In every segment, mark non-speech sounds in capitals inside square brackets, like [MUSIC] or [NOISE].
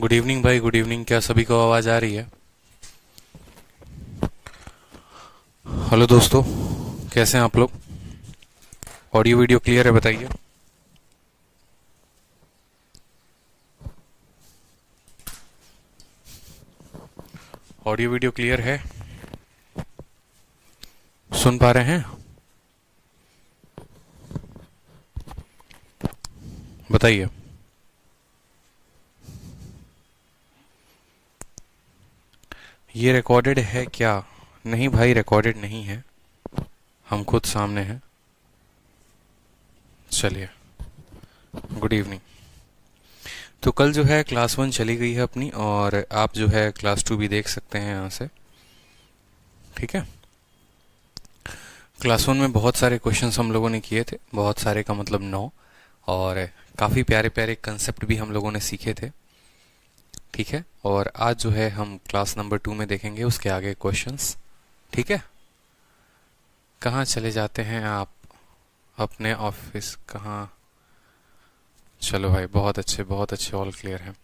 good evening भाई good evening क्या सभी को आवाज़ आ रही है हेलो दोस्तों कैसे हैं आप लोग ऑडियो वीडियो क्लियर है बताइए ऑडियो वीडियो क्लियर है सुन पा रहे हैं बताइए ये रिकॉर्डेड है क्या नहीं भाई रिकॉर्डेड नहीं है हम खुद सामने हैं चलिए गुड इवनिंग तो कल जो है क्लास वन चली गई है अपनी और आप जो है क्लास टू भी देख सकते हैं यहाँ से ठीक है क्लास वन में बहुत सारे क्वेश्चंस हम लोगों ने किए थे बहुत सारे का मतलब नौ और काफ़ी प्यारे प्यारे कंसेप्ट भी हम लोगों ने सीखे थे ठीक है और आज जो है हम क्लास नंबर टू में देखेंगे उसके आगे क्वेश्चंस ठीक है कहाँ चले जाते हैं आप अपने ऑफिस कहाँ चलो भाई बहुत अच्छे बहुत अच्छे ऑल क्लियर हैं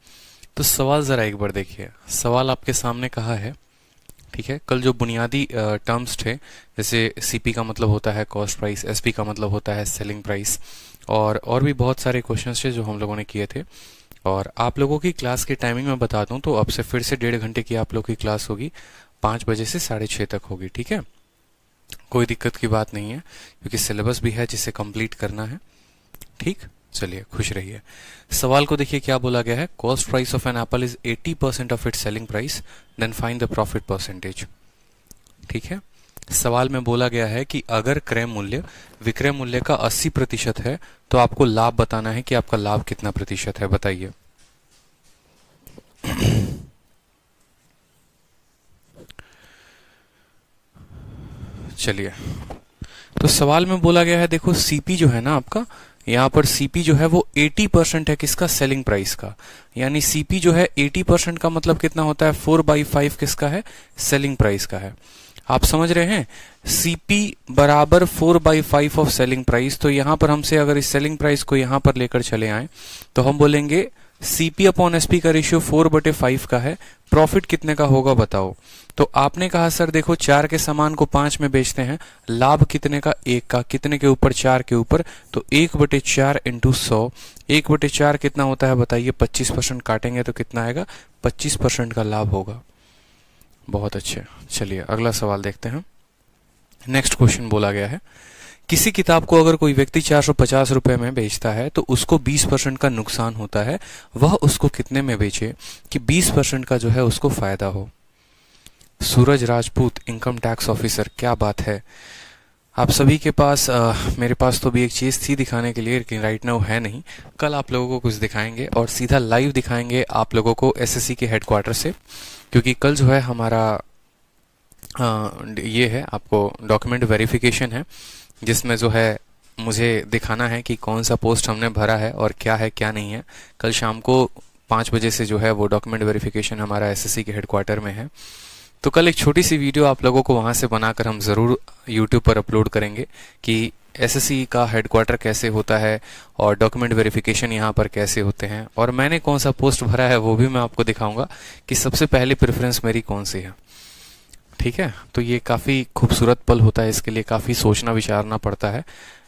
तो सवाल ज़रा एक बार देखिए सवाल आपके सामने कहा है ठीक है कल जो बुनियादी टर्म्स थे जैसे सीपी का मतलब होता है कॉस्ट प्राइस एसपी का मतलब होता है सेलिंग प्राइस और और भी बहुत सारे क्वेश्चंस थे जो हम लोगों ने किए थे और आप लोगों की क्लास की टाइमिंग मैं बता दूं तो अब से फिर से डेढ़ घंटे की आप लोगों की क्लास होगी पाँच बजे से साढ़े छः तक होगी ठीक है कोई दिक्कत की बात नहीं है क्योंकि सिलेबस भी है जिसे कंप्लीट करना है ठीक चलिए खुश रहिए सवाल को देखिए क्या बोला गया है cost price of an apple is 80 percent of it selling price then find the profit percentage ठीक है सवाल में बोला गया है कि अगर क्रय मूल्य विक्रय मूल्य का 80 प्रतिशत है तो आपको लाभ बताना है कि आपका लाभ कितना प्रतिशत है बताइए चलिए तो सवाल में बोला गया है देखो सीपी जो है ना आपका यहाँ पर सीपी जो है वो 80 परसेंट है किसका सेलिंग प्राइस का यानी सीपी जो है 80 परसेंट का मतलब कितना होता है फोर बाई फाइव किसका है सेलिंग प्राइस का है आप समझ रहे हैं सीपी बराबर four by five of selling price तो यहां पर हमसे अगर इस सेलिंग प्राइस को यहां पर लेकर चले आए तो हम बोलेंगे सीपी अपॉन एसपी का रेशियो फोर बटे फाइव का है प्रॉफिट कितने का होगा बताओ तो आपने कहा सर देखो चार के सामान को पांच में बेचते हैं लाभ कितने का एक का कितने के ऊपर चार के ऊपर तो एक बटे चार इंटू सौ एक बटे चार कितना होता है बताइए पच्चीस परसेंट काटेंगे तो कितना आएगा पच्चीस परसेंट का लाभ होगा बहुत अच्छे चलिए अगला सवाल देखते हैं नेक्स्ट क्वेश्चन बोला गया है किसी किताब को अगर कोई व्यक्ति चार सौ पचास रुपए में बेचता है तो उसको बीस परसेंट का नुकसान होता है वह उसको कितने में बेचे कि बीस परसेंट का जो है उसको फायदा हो Suraj Rajput income tax officer क्या बात है आप सभी के पास आ, मेरे पास तो भी एक चीज़ थी दिखाने के लिए लेकिन राइट नाउ है नहीं कल आप लोगों को कुछ दिखाएंगे और सीधा लाइव दिखाएंगे आप लोगों को एसएससी के हेडक्वार्टर से क्योंकि कल जो है हमारा ये है आपको डॉक्यूमेंट वेरिफिकेशन है जिसमें जो है मुझे दिखाना है कि कौन सा पोस्ट हमने भरा है और क्या है क्या नहीं है कल शाम को पाँच बजे से जो है वो डॉक्यूमेंट वेरिफिकेशन हमारा एसएससी के हेडक्वार्टर में है तो कल एक छोटी सी वीडियो आप लोगों को वहाँ से बनाकर हम ज़रूर यूट्यूब पर अपलोड करेंगे कि एसएससी का हेडक्वार्टर कैसे होता है और डॉक्यूमेंट वेरिफिकेशन यहाँ पर कैसे होते हैं और मैंने कौन सा पोस्ट भरा है वो भी मैं आपको दिखाऊंगा कि सबसे पहले प्रेफरेंस मेरी कौन सी है ठीक है तो ये काफ़ी खूबसूरत पल होता है इसके लिए काफ़ी सोचना विचारना पड़ता है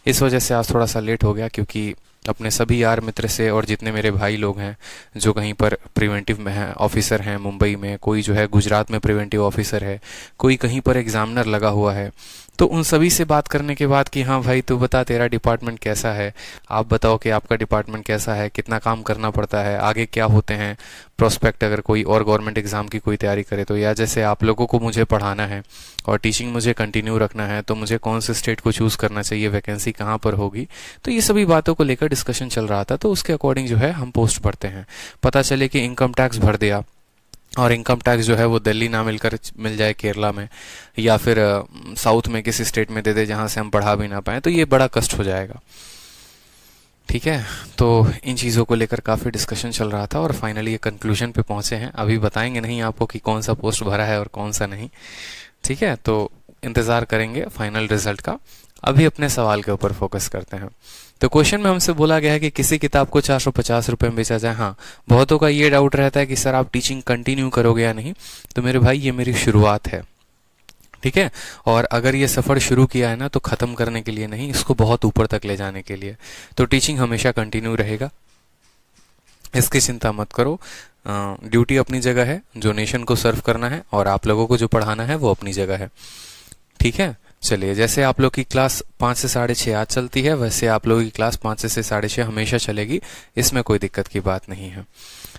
इस वजह से आज थोड़ा सा लेट हो गया क्योंकि अपने सभी यार मित्र से और जितने मेरे भाई लोग हैं जो कहीं पर प्रिवेंटिव में हैं ऑफिसर हैं मुंबई में कोई जो है गुजरात में प्रिवेंटिव ऑफिसर है कोई कहीं पर एग्जामिनर लगा हुआ है तो उन सभी से बात करने के बाद कि हाँ भाई तू बता तेरा डिपार्टमेंट कैसा है आप बताओ कि आपका डिपार्टमेंट कैसा है कितना काम करना पड़ता है आगे क्या होते हैं प्रोस्पेक्ट अगर कोई और गवर्नमेंट एग्ज़ाम की कोई तैयारी करे तो या जैसे आप लोगों को मुझे पढ़ाना है और टीचिंग मुझे कंटिन्यू रखना है तो मुझे कौन से स्टेट को चूज़ करना चाहिए वैकेंसी कहाँ पर होगी तो ये सभी बातों को लेकर डिस्कशन चल रहा था तो उसके अकॉर्डिंग जो है हम पोस्ट भरते हैं पता चले कि इनकम टैक्स भर दिया और इनकम टैक्स जो है वो दिल्ली ना मिलकर मिल जाए केरला में या फिर साउथ में किसी स्टेट में दे दे जहाँ से हम पढ़ा भी ना पाए तो ये बड़ा कष्ट हो जाएगा ठीक है तो इन चीज़ों को लेकर काफ़ी डिस्कशन चल रहा था और फाइनली ये कंक्लूजन पे पहुंचे हैं अभी बताएंगे नहीं आपको कि कौन सा पोस्ट भरा है और कौन सा नहीं ठीक है तो इंतज़ार करेंगे फाइनल रिजल्ट का अभी अपने सवाल के ऊपर फोकस करते हैं तो क्वेश्चन में हमसे बोला गया है कि किसी किताब को चार सौ पचास रुपये में बेचा जाए हाँ बहुतों का ये डाउट रहता है कि सर आप टीचिंग कंटिन्यू करोगे या नहीं तो मेरे भाई ये मेरी शुरुआत है ठीक है और अगर ये सफ़र शुरू किया है ना तो ख़त्म करने के लिए नहीं इसको बहुत ऊपर तक ले जाने के लिए तो टीचिंग हमेशा कंटिन्यू रहेगा इसकी चिंता मत करो ड्यूटी अपनी जगह है जो नेशन को सर्व करना है और आप लोगों को जो पढ़ाना है वो अपनी जगह है ठीक है चलिए जैसे आप लोग की क्लास पाँच से साढ़े छः आज चलती है वैसे आप लोगों की क्लास पाँच से साढ़े छः हमेशा चलेगी इसमें कोई दिक्कत की बात नहीं है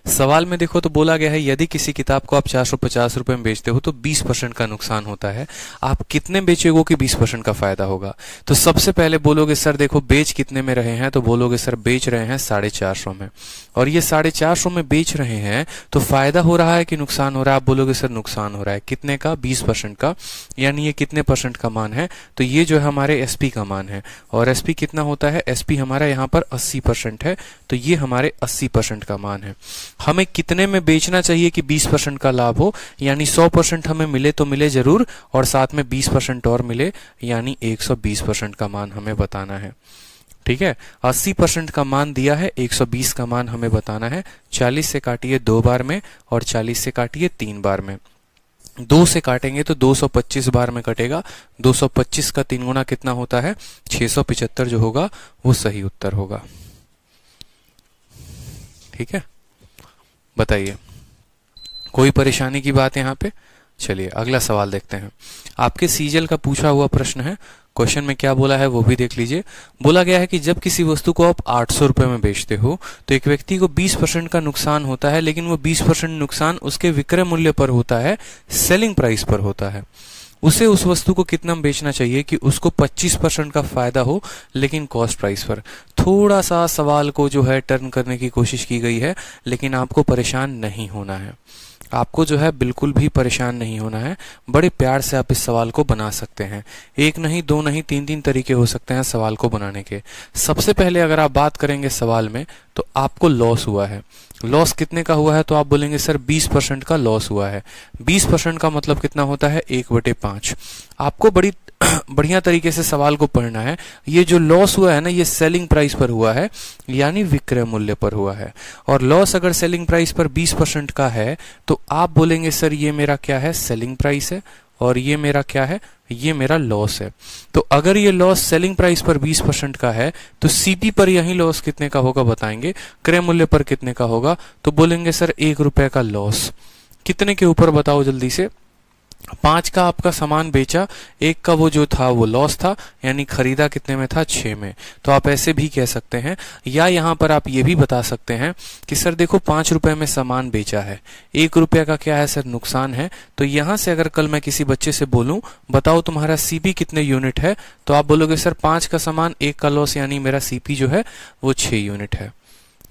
सवाल में देखो तो बोला गया है यदि किसी किताब को आप चार सौ पचास रुपए में बेचते हो तो बीस परसेंट का नुकसान होता है आप कितने बेचेगो कि बीस परसेंट का फायदा होगा तो सबसे पहले बोलोगे सर देखो बेच कितने में रहे हैं तो बोलोगे सर बेच रहे हैं साढ़े चार सौ में और ये साढ़े चार सौ में बेच रहे हैं तो फायदा हो रहा है कि नुकसान हो रहा है आप बोलोगे सर नुकसान हो रहा है कितने का बीस परसेंट का यानी ये कितने परसेंट का मान है तो ये जो है हमारे एस का मान है और एस कितना होता है एस हमारा यहाँ पर अस्सी है तो ये हमारे अस्सी का मान है हमें कितने में बेचना चाहिए कि 20 परसेंट का लाभ हो यानी 100 परसेंट हमें मिले तो मिले जरूर और साथ में 20 परसेंट और मिले यानी 120 परसेंट का मान हमें बताना है ठीक है 80 परसेंट का मान दिया है 120 का मान हमें बताना है 40 से काटिए दो बार में और 40 से काटिए तीन बार में दो से काटेंगे तो 225 बार में कटेगा 225 का तीन गुना कितना होता है 675 जो होगा वो सही उत्तर होगा ठीक है बताइए कोई परेशानी की बात यहाँ पे चलिए अगला सवाल देखते हैं आपके सीजल का पूछा हुआ प्रश्न है क्वेश्चन में क्या बोला है वो भी देख लीजिए बोला गया है कि जब किसी वस्तु को आप आठ सौ रुपए में बेचते हो तो एक व्यक्ति को बीस परसेंट का नुकसान होता है लेकिन वो बीस परसेंट नुकसान उसके विक्रय मूल्य पर होता है सेलिंग प्राइस पर होता है उसे उस वस्तु को कितना बेचना चाहिए कि उसको 25 परसेंट का फायदा हो लेकिन कॉस्ट प्राइस पर थोड़ा सा सवाल को जो है टर्न करने की कोशिश की गई है लेकिन आपको परेशान नहीं होना है आपको जो है बिल्कुल भी परेशान नहीं होना है बड़े प्यार से आप इस सवाल को बना सकते हैं एक नहीं दो नहीं तीन तीन तरीके हो सकते हैं सवाल को बनाने के सबसे पहले अगर आप बात करेंगे सवाल में तो आपको लॉस हुआ है लॉस कितने का हुआ है तो आप बोलेंगे सर 20 परसेंट का लॉस हुआ है 20 परसेंट का मतलब कितना होता है एक बटे पांच आपको बड़ी [CLEARS THROAT] बढ़िया तरीके से सवाल को पढ़ना है ये जो लॉस हुआ है ना ये सेलिंग प्राइस पर हुआ है यानी विक्रय मूल्य पर हुआ है और लॉस अगर सेलिंग प्राइस पर 20 परसेंट का है तो आप बोलेंगे सर ये मेरा क्या है सेलिंग प्राइस है और ये मेरा क्या है ये मेरा लॉस है तो अगर ये लॉस सेलिंग प्राइस पर 20 परसेंट का है तो सीपी पर यही लॉस कितने का होगा बताएंगे क्रय मूल्य पर कितने का होगा तो बोलेंगे सर एक रुपए का लॉस कितने के ऊपर बताओ जल्दी से पांच का आपका सामान बेचा एक का वो जो था वो लॉस था यानी खरीदा कितने में था छह में तो आप ऐसे भी कह सकते हैं या यहां पर आप ये भी बता सकते हैं कि सर देखो पांच रुपये में सामान बेचा है एक रुपये का क्या है सर नुकसान है तो यहां से अगर कल मैं किसी बच्चे से बोलूँ बताओ तुम्हारा सीपी कितने यूनिट है तो आप बोलोगे सर पांच का सामान एक का लॉस यानी मेरा सीपी जो है वो छह यूनिट है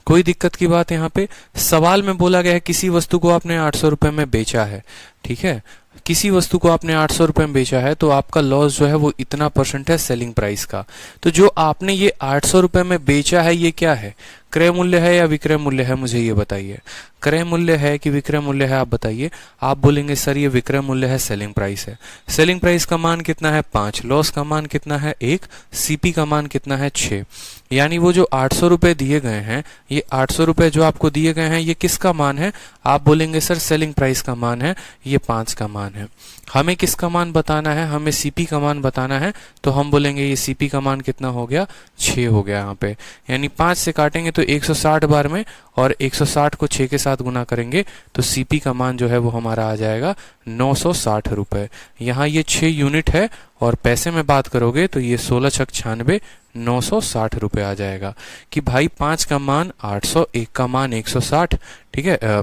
कोई दिक्कत की बात यहाँ पे सवाल में बोला गया है किसी वस्तु को आपने आठ सौ रुपये में बेचा है ठीक है किसी वस्तु को आपने आठ सौ में बेचा है तो आपका लॉस जो है वो इतना परसेंट है सेलिंग प्राइस का तो जो आपने ये आठ सौ में बेचा है ये क्या है क्रय मूल्य है या विक्रय मूल्य है मुझे ये बताइए क्रय मूल्य है कि विक्रय मूल्य है आप बताइए आप बोलेंगे सर ये विक्रय मूल्य है सेलिंग प्राइस है सेलिंग प्राइस का मान कितना है पांच लॉस का मान कितना है एक सीपी का मान कितना है छः यानी वो जो आठ सौ रुपए दिए गए हैं ये आठ सौ रुपए जो आपको दिए गए हैं ये किसका मान है आप बोलेंगे सर सेलिंग प्राइस का मान है ये पांच का मान है हमें किसका मान बताना है हमें सीपी का मान बताना है तो हम बोलेंगे ये सीपी का मान कितना हो गया छ हो गया यहाँ पे यानी पांच से काटेंगे तो 160 बार में और 160 को छ के साथ गुना करेंगे तो सीपी का मान जो है वो हमारा आ जाएगा नौ सौ साठ रुपए यहाँ ये छ यूनिट है और पैसे में बात करोगे तो ये सोलह छक छियानबे नौ सौ साठ रुपये आ जाएगा कि भाई पांच का मान आठ सौ एक का मान एक सौ साठ ठीक है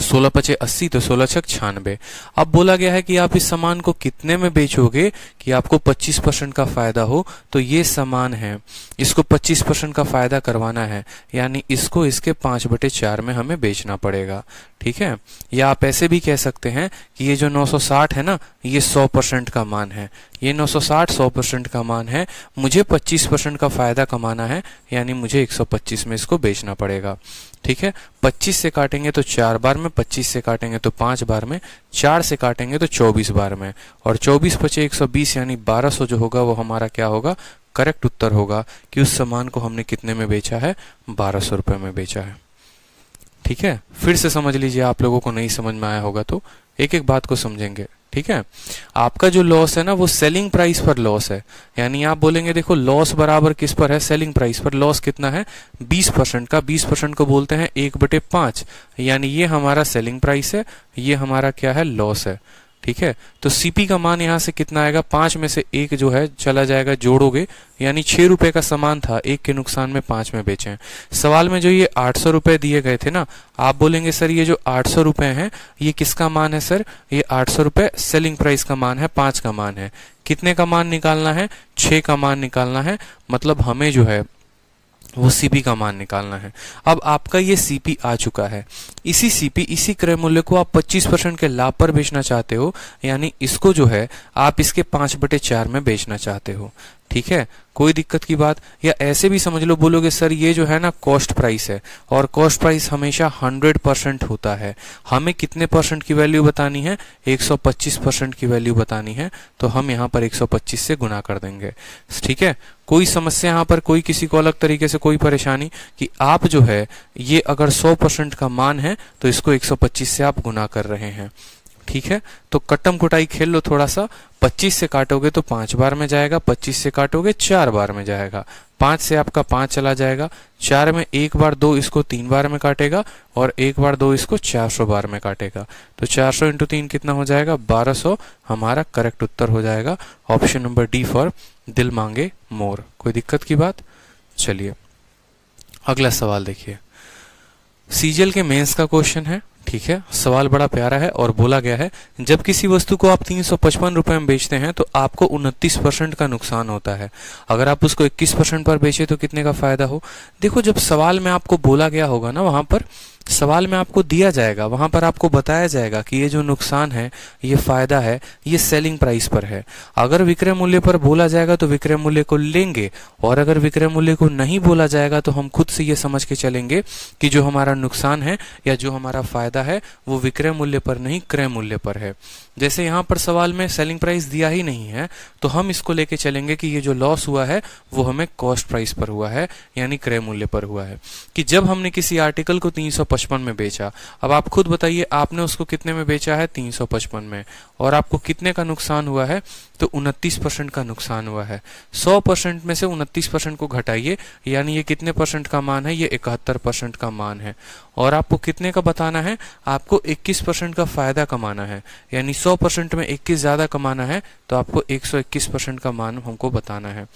सोलह पचे अस्सी तो सोलह छक छानबे अब बोला गया है कि आप इस सामान को कितने में बेचोगे कि आपको 25 परसेंट का फायदा हो तो ये सामान है इसको 25 परसेंट का फायदा करवाना है यानी इसको इसके पांच बटे चार में हमें बेचना पड़ेगा ठीक है या आप ऐसे भी कह सकते हैं कि ये जो 960 है ना ये 100 परसेंट का मान है ये 960 100 परसेंट का मान है मुझे 25 परसेंट का फ़ायदा कमाना है यानी मुझे 125 में इसको बेचना पड़ेगा ठीक है 25 से काटेंगे तो चार बार में 25 से काटेंगे तो पांच बार में चार से काटेंगे तो 24 बार में और 24 पचे 120 यानी 1200 जो होगा वो हमारा क्या होगा करेक्ट उत्तर होगा कि उस सामान को हमने कितने में बेचा है बारह सौ में बेचा है ठीक है फिर से समझ लीजिए आप लोगों को नहीं समझ में आया होगा तो एक एक बात को समझेंगे ठीक है आपका जो लॉस है ना वो सेलिंग प्राइस पर लॉस है यानी आप बोलेंगे देखो लॉस बराबर किस पर है सेलिंग प्राइस पर लॉस कितना है 20 परसेंट का 20 परसेंट को बोलते हैं एक बटे पांच यानी ये हमारा सेलिंग प्राइस है ये हमारा क्या है लॉस है ठीक है तो सीपी का मान यहां से कितना आएगा पांच में से एक जो है चला जाएगा जोड़ोगे यानी छह रुपए का सामान था एक के नुकसान में पांच में बेचे हैं सवाल में जो ये आठ सौ रुपए दिए गए थे ना आप बोलेंगे सर ये जो आठ सौ रुपए है ये किसका मान है सर ये आठ सौ रुपए सेलिंग प्राइस का मान है पांच का मान है कितने का मान निकालना है छ का मान निकालना है मतलब हमें जो है वो सीपी का मान निकालना है अब आपका ये सीपी आ चुका है इसी सीपी इसी क्रय मूल्य को आप 25 परसेंट के लाभ पर बेचना चाहते हो यानी इसको जो है आप इसके पांच बटे चार में बेचना चाहते हो ठीक है कोई दिक्कत की बात या ऐसे भी समझ लो बोलोगे सर ये जो है ना कॉस्ट प्राइस है और कॉस्ट प्राइस हमेशा 100 परसेंट होता है हमें कितने परसेंट की वैल्यू बतानी है 125 परसेंट की वैल्यू बतानी है तो हम यहाँ पर 125 से गुना कर देंगे ठीक है कोई समस्या यहाँ पर कोई किसी को अलग तरीके से कोई परेशानी कि आप जो है ये अगर सौ का मान है तो इसको एक से आप गुना कर रहे हैं ठीक है तो कट्टम कुटाई खेल लो थोड़ा सा 25 से काटोगे तो पांच बार में जाएगा 25 से काटोगे चार बार में जाएगा पांच से आपका पांच चला जाएगा चार में एक बार दो इसको तीन बार में काटेगा और एक बार दो इसको चार सौ बार में काटेगा तो चार सौ इंटू तीन कितना हो जाएगा बारह सौ हमारा करेक्ट उत्तर हो जाएगा ऑप्शन नंबर डी फॉर दिल मांगे मोर कोई दिक्कत की बात चलिए अगला सवाल देखिए सीजल के मेन्स का क्वेश्चन है ठीक है सवाल बड़ा प्यारा है और बोला गया है जब किसी वस्तु को आप तीन सौ पचपन रुपए में बेचते हैं तो आपको उनतीस परसेंट का नुकसान होता है अगर आप उसको इक्कीस परसेंट पर बेचे तो कितने का फायदा हो देखो जब सवाल में आपको बोला गया होगा ना वहां पर सवाल में आपको दिया जाएगा वहां पर आपको बताया जाएगा कि ये जो नुकसान है ये फ़ायदा है ये सेलिंग प्राइस पर है अगर विक्रय मूल्य पर बोला जाएगा तो विक्रय मूल्य को लेंगे और अगर विक्रय मूल्य को नहीं बोला जाएगा तो हम खुद से ये समझ के चलेंगे कि जो हमारा नुकसान है या जो हमारा फ़ायदा है वो विक्रय मूल्य पर नहीं क्रय मूल्य पर है जैसे यहां पर सवाल में सेलिंग प्राइस दिया ही नहीं है तो हम इसको लेके चलेंगे कि ये जो लॉस हुआ है वो हमें कॉस्ट प्राइस पर हुआ है यानी क्रय मूल्य पर हुआ है कि जब हमने किसी आर्टिकल को 355 में बेचा अब आप खुद बताइए आपने उसको कितने में बेचा है 355 में और आपको कितने का नुकसान हुआ है तो उनतीस का नुकसान हुआ है सौ में से उनतीस को घटाइए यानी ये कितने परसेंट का मान है ये इकहत्तर का मान है और आपको कितने का बताना है आपको इक्कीस का फायदा कमाना है यानी 100 परसेंट में 21 ज़्यादा कमाना है तो आपको 121 परसेंट का मान हमको बताना है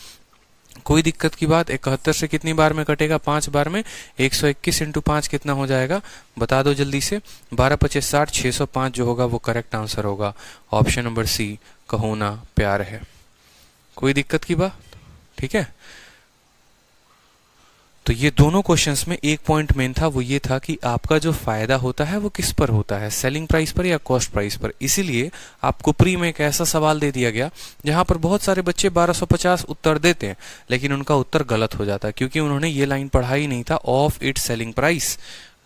कोई दिक्कत की बात इकहत्तर से कितनी बार में कटेगा पांच बार में 121 सौ इक्कीस इंटू पांच कितना हो जाएगा बता दो जल्दी से बारह पच्चीस साठ छः सौ पाँच जो होगा वो करेक्ट आंसर होगा ऑप्शन नंबर सी कहो ना प्यार है कोई दिक्कत की बात ठीक है तो ये दोनों क्वेश्चंस में एक पॉइंट मेन था वो ये था कि आपका जो फायदा होता है वो किस पर होता है सेलिंग प्राइस पर या कॉस्ट प्राइस पर इसीलिए आपको प्री में एक ऐसा सवाल दे दिया गया जहां पर बहुत सारे बच्चे 1250 उत्तर देते हैं लेकिन उनका उत्तर गलत हो जाता है क्योंकि उन्होंने ये लाइन पढ़ा ही नहीं था ऑफ इट सेलिंग प्राइस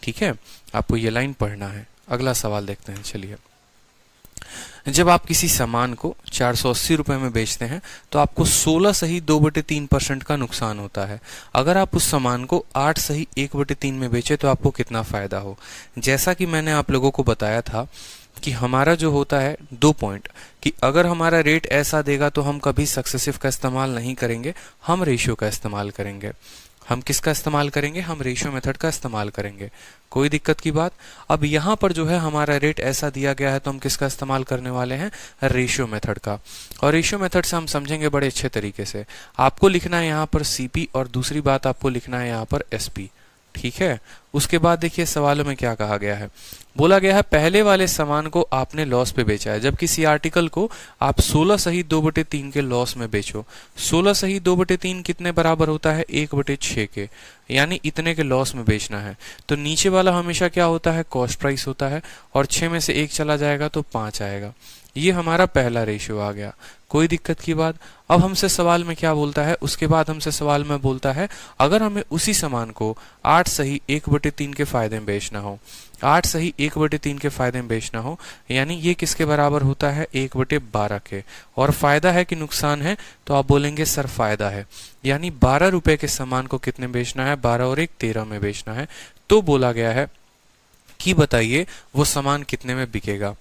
ठीक है आपको ये लाइन पढ़ना है अगला सवाल देखते हैं चलिए जब आप किसी सामान को चार सौ अस्सी रुपये में बेचते हैं तो आपको सोलह सही दो बटे तीन परसेंट का नुकसान होता है अगर आप उस सामान को आठ सही एक बटे तीन में बेचे तो आपको कितना फ़ायदा हो जैसा कि मैंने आप लोगों को बताया था कि हमारा जो होता है दो पॉइंट कि अगर हमारा रेट ऐसा देगा तो हम कभी सक्सेसिव का इस्तेमाल नहीं करेंगे हम रेशियो का इस्तेमाल करेंगे हम किसका इस्तेमाल करेंगे हम रेशियो मेथड का इस्तेमाल करेंगे कोई दिक्कत की बात अब यहाँ पर जो है हमारा रेट ऐसा दिया गया है तो हम किसका इस्तेमाल करने वाले हैं रेशियो मेथड का और रेशियो मेथड से हम समझेंगे बड़े अच्छे तरीके से आपको लिखना है यहाँ पर सी और दूसरी बात आपको लिखना है यहाँ पर एस पी ठीक है उसके बाद देखिए सवालों में क्या कहा गया है बोला गया है पहले वाले सामान को आपने लॉस पे बेचा है जब किसी आर्टिकल को आप 16 सही दो बटे तीन के लॉस में बेचो 16 सही दो बटे तीन कितने बराबर होता है एक बटे छ के यानी इतने के लॉस में बेचना है तो नीचे वाला हमेशा क्या होता है कॉस्ट प्राइस होता है और छह में से एक चला जाएगा तो पांच आएगा ये हमारा पहला रेशियो आ गया कोई दिक्कत की बात अब हमसे सवाल में क्या बोलता है उसके बाद हमसे सवाल में बोलता है अगर हमें उसी सामान को आठ सही एक बटे तीन के फायदे में बेचना हो आठ सही एक बटे तीन के फायदे में बेचना हो यानी ये किसके बराबर होता है एक बटे बारह के और फायदा है कि नुकसान है तो आप बोलेंगे सर फायदा है यानी बारह रुपए के सामान को कितने बेचना है बारह और एक तेरह में बेचना है तो बोला गया है कि बताइए वो सामान कितने में बिकेगा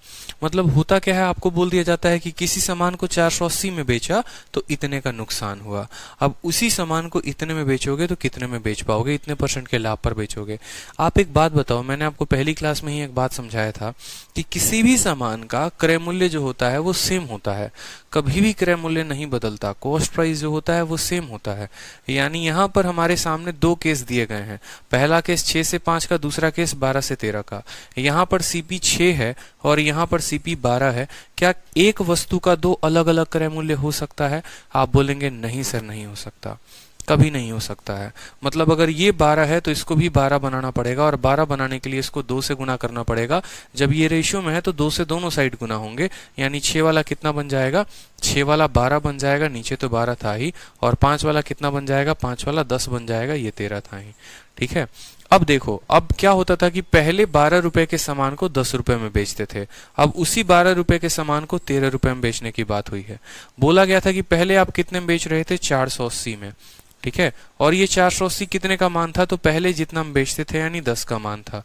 मतलब होता क्या है आपको बोल दिया जाता है कि किसी सामान को 480 में बेचा तो इतने का नुकसान हुआ अब उसी सामान को इतने में बेचोगे तो कितने में बेच पाओगे इतने परसेंट के लाभ पर बेचोगे आप एक बात बताओ मैंने आपको पहली क्लास में ही एक बात समझाया था कि किसी भी सामान का क्रय मूल्य जो होता है वो सेम होता है कभी भी क्रय मूल्य नहीं बदलता कॉस्ट प्राइस जो होता है वो सेम होता है यानी यहाँ पर हमारे सामने दो केस दिए गए हैं पहला केस छः से पाँच का दूसरा केस बारह से तेरह का यहाँ पर सीपी छः है और यहाँ पर सीपी बारह है क्या एक वस्तु का दो अलग अलग क्रय मूल्य हो सकता है आप बोलेंगे नहीं सर नहीं हो सकता कभी नहीं हो सकता है मतलब अगर ये बारह है तो इसको भी बारह बनाना पड़ेगा और बारह बनाने के लिए इसको दो से गुना करना पड़ेगा जब ये रेशियो में है तो दो से दोनों साइड गुना होंगे यानी छः वाला कितना बन जाएगा छः वाला बारह बन जाएगा नीचे तो बारह था ही और पांच वाला कितना बन जाएगा पांच वाला दस बन जाएगा ये तेरह था ही ठीक है अब देखो अब क्या होता था कि पहले बारह रुपए के सामान को दस रुपए में बेचते थे अब उसी बारह रुपए के सामान को तेरह रुपए में बेचने की बात हुई है बोला गया था कि पहले आप कितने में बेच रहे थे चार सौ अस्सी में ठीक है और ये चार सौ अस्सी कितने का मान था तो पहले जितना हम बेचते थे यानी दस का मान था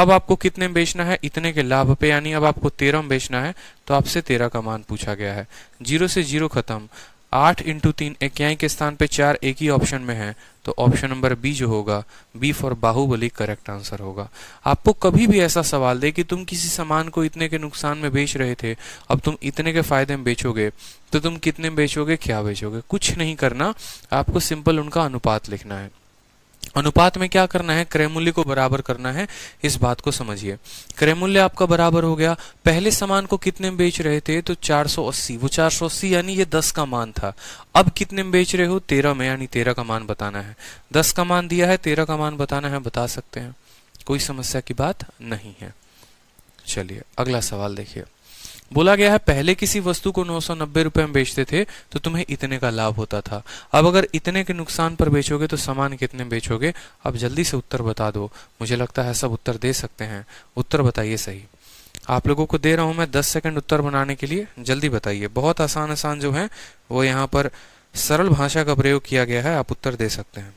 अब आपको कितने बेचना है इतने के लाभ पे यानी अब आपको तेरह में बेचना है तो आपसे तेरह का मान पूछा गया है जीरो से जीरो खत्म आठ इंटू तीन इक्याई के स्थान पे चार एक ही ऑप्शन में है तो ऑप्शन नंबर बी जो होगा B for Baahubali correct answer होगा आपको कभी भी ऐसा सवाल दे कि तुम किसी सामान को इतने के नुकसान में बेच रहे थे अब तुम इतने के फायदे में बेचोगे तो तुम कितने में बेचोगे क्या बेचोगे कुछ नहीं करना आपको सिंपल उनका अनुपात लिखना है अनुपात में क्या करना है क्रय मूल्य को बराबर करना है इस बात को समझिए क्रय मूल्य आपका बराबर हो गया पहले सामान को कितने में बेच रहे थे तो 480 वो 480 यानी ये 10 का मान था अब कितने में बेच रहे हो 13 में यानी 13 का मान बताना है 10 का मान दिया है 13 का मान बताना है बता सकते हैं कोई समस्या की बात नहीं है चलिए अगला सवाल देखिए बोला गया है पहले किसी वस्तु को नौ सौ नब्बे रुपए में बेचते थे तो तुम्हें इतने का लाभ होता था अब अगर इतने के नुकसान पर बेचोगे तो सामान कितने बेचोगे अब जल्दी से उत्तर बता दो मुझे लगता है सब उत्तर दे सकते हैं उत्तर बताइए सही आप लोगों को दे रहा हूं मैं दस सेकंड उत्तर बनाने के लिए जल्दी बताइए बहुत आसान आसान जो है वो यहाँ पर सरल भाषा का प्रयोग किया गया है आप उत्तर दे सकते हैं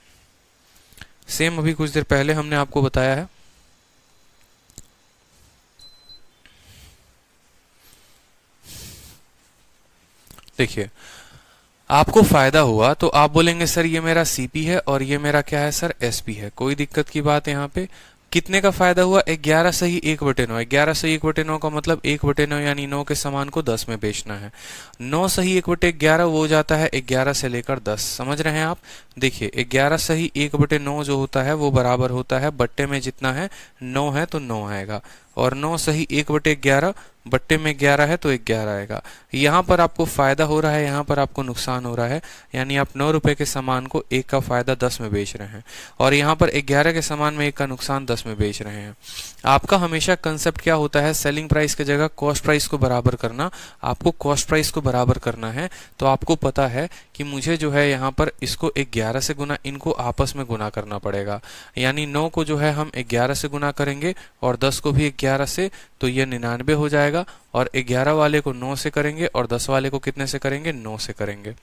सेम अभी कुछ देर पहले हमने आपको बताया है देखिए आपको फायदा हुआ तो आप बोलेंगे सर ये मेरा सीपी है और ये मेरा क्या है सर एसपी है कोई दिक्कत की बात यहाँ पे कितने का फायदा हुआ ग्यारह से ही एक बटे नौ ग्यारह से एक बटे नौ का मतलब एक बटे नौ यानी नौ के सामान को दस में बेचना है नौ से ही एक बटे ग्यारह वो जाता है ग्यारह से लेकर दस समझ रहे हैं आप देखिए ग्यारह से ही एक बटे नौ जो होता है वो बराबर होता है बट्टे में जितना है नौ है तो नौ आएगा और नौ सही एक बटे ग्यारह बट्टे में ग्यारह है तो एक ग्यारह आएगा यहाँ पर आपको फायदा हो रहा है यहाँ पर आपको नुकसान हो रहा है यानी आप नौ रुपए के सामान को एक का फायदा दस में बेच रहे हैं और यहाँ पर ग्यारह के सामान में एक का नुकसान दस में बेच रहे हैं आपका हमेशा कंसेप्ट क्या होता है सेलिंग प्राइस की जगह कॉस्ट प्राइस को बराबर करना आपको कॉस्ट प्राइस को बराबर करना है तो आपको पता है कि मुझे जो है यहाँ पर इसको ग्यारह से गुना इनको आपस में गुना करना पड़ेगा यानी नौ को जो है हम ग्यारह से गुना करेंगे और दस को भी ग्यारह से तो ये निन्यानबे हो जाएगा और ग्यारह वाले को नौ से करेंगे और दस वाले को कितने से करेंगे नौ से करेंगे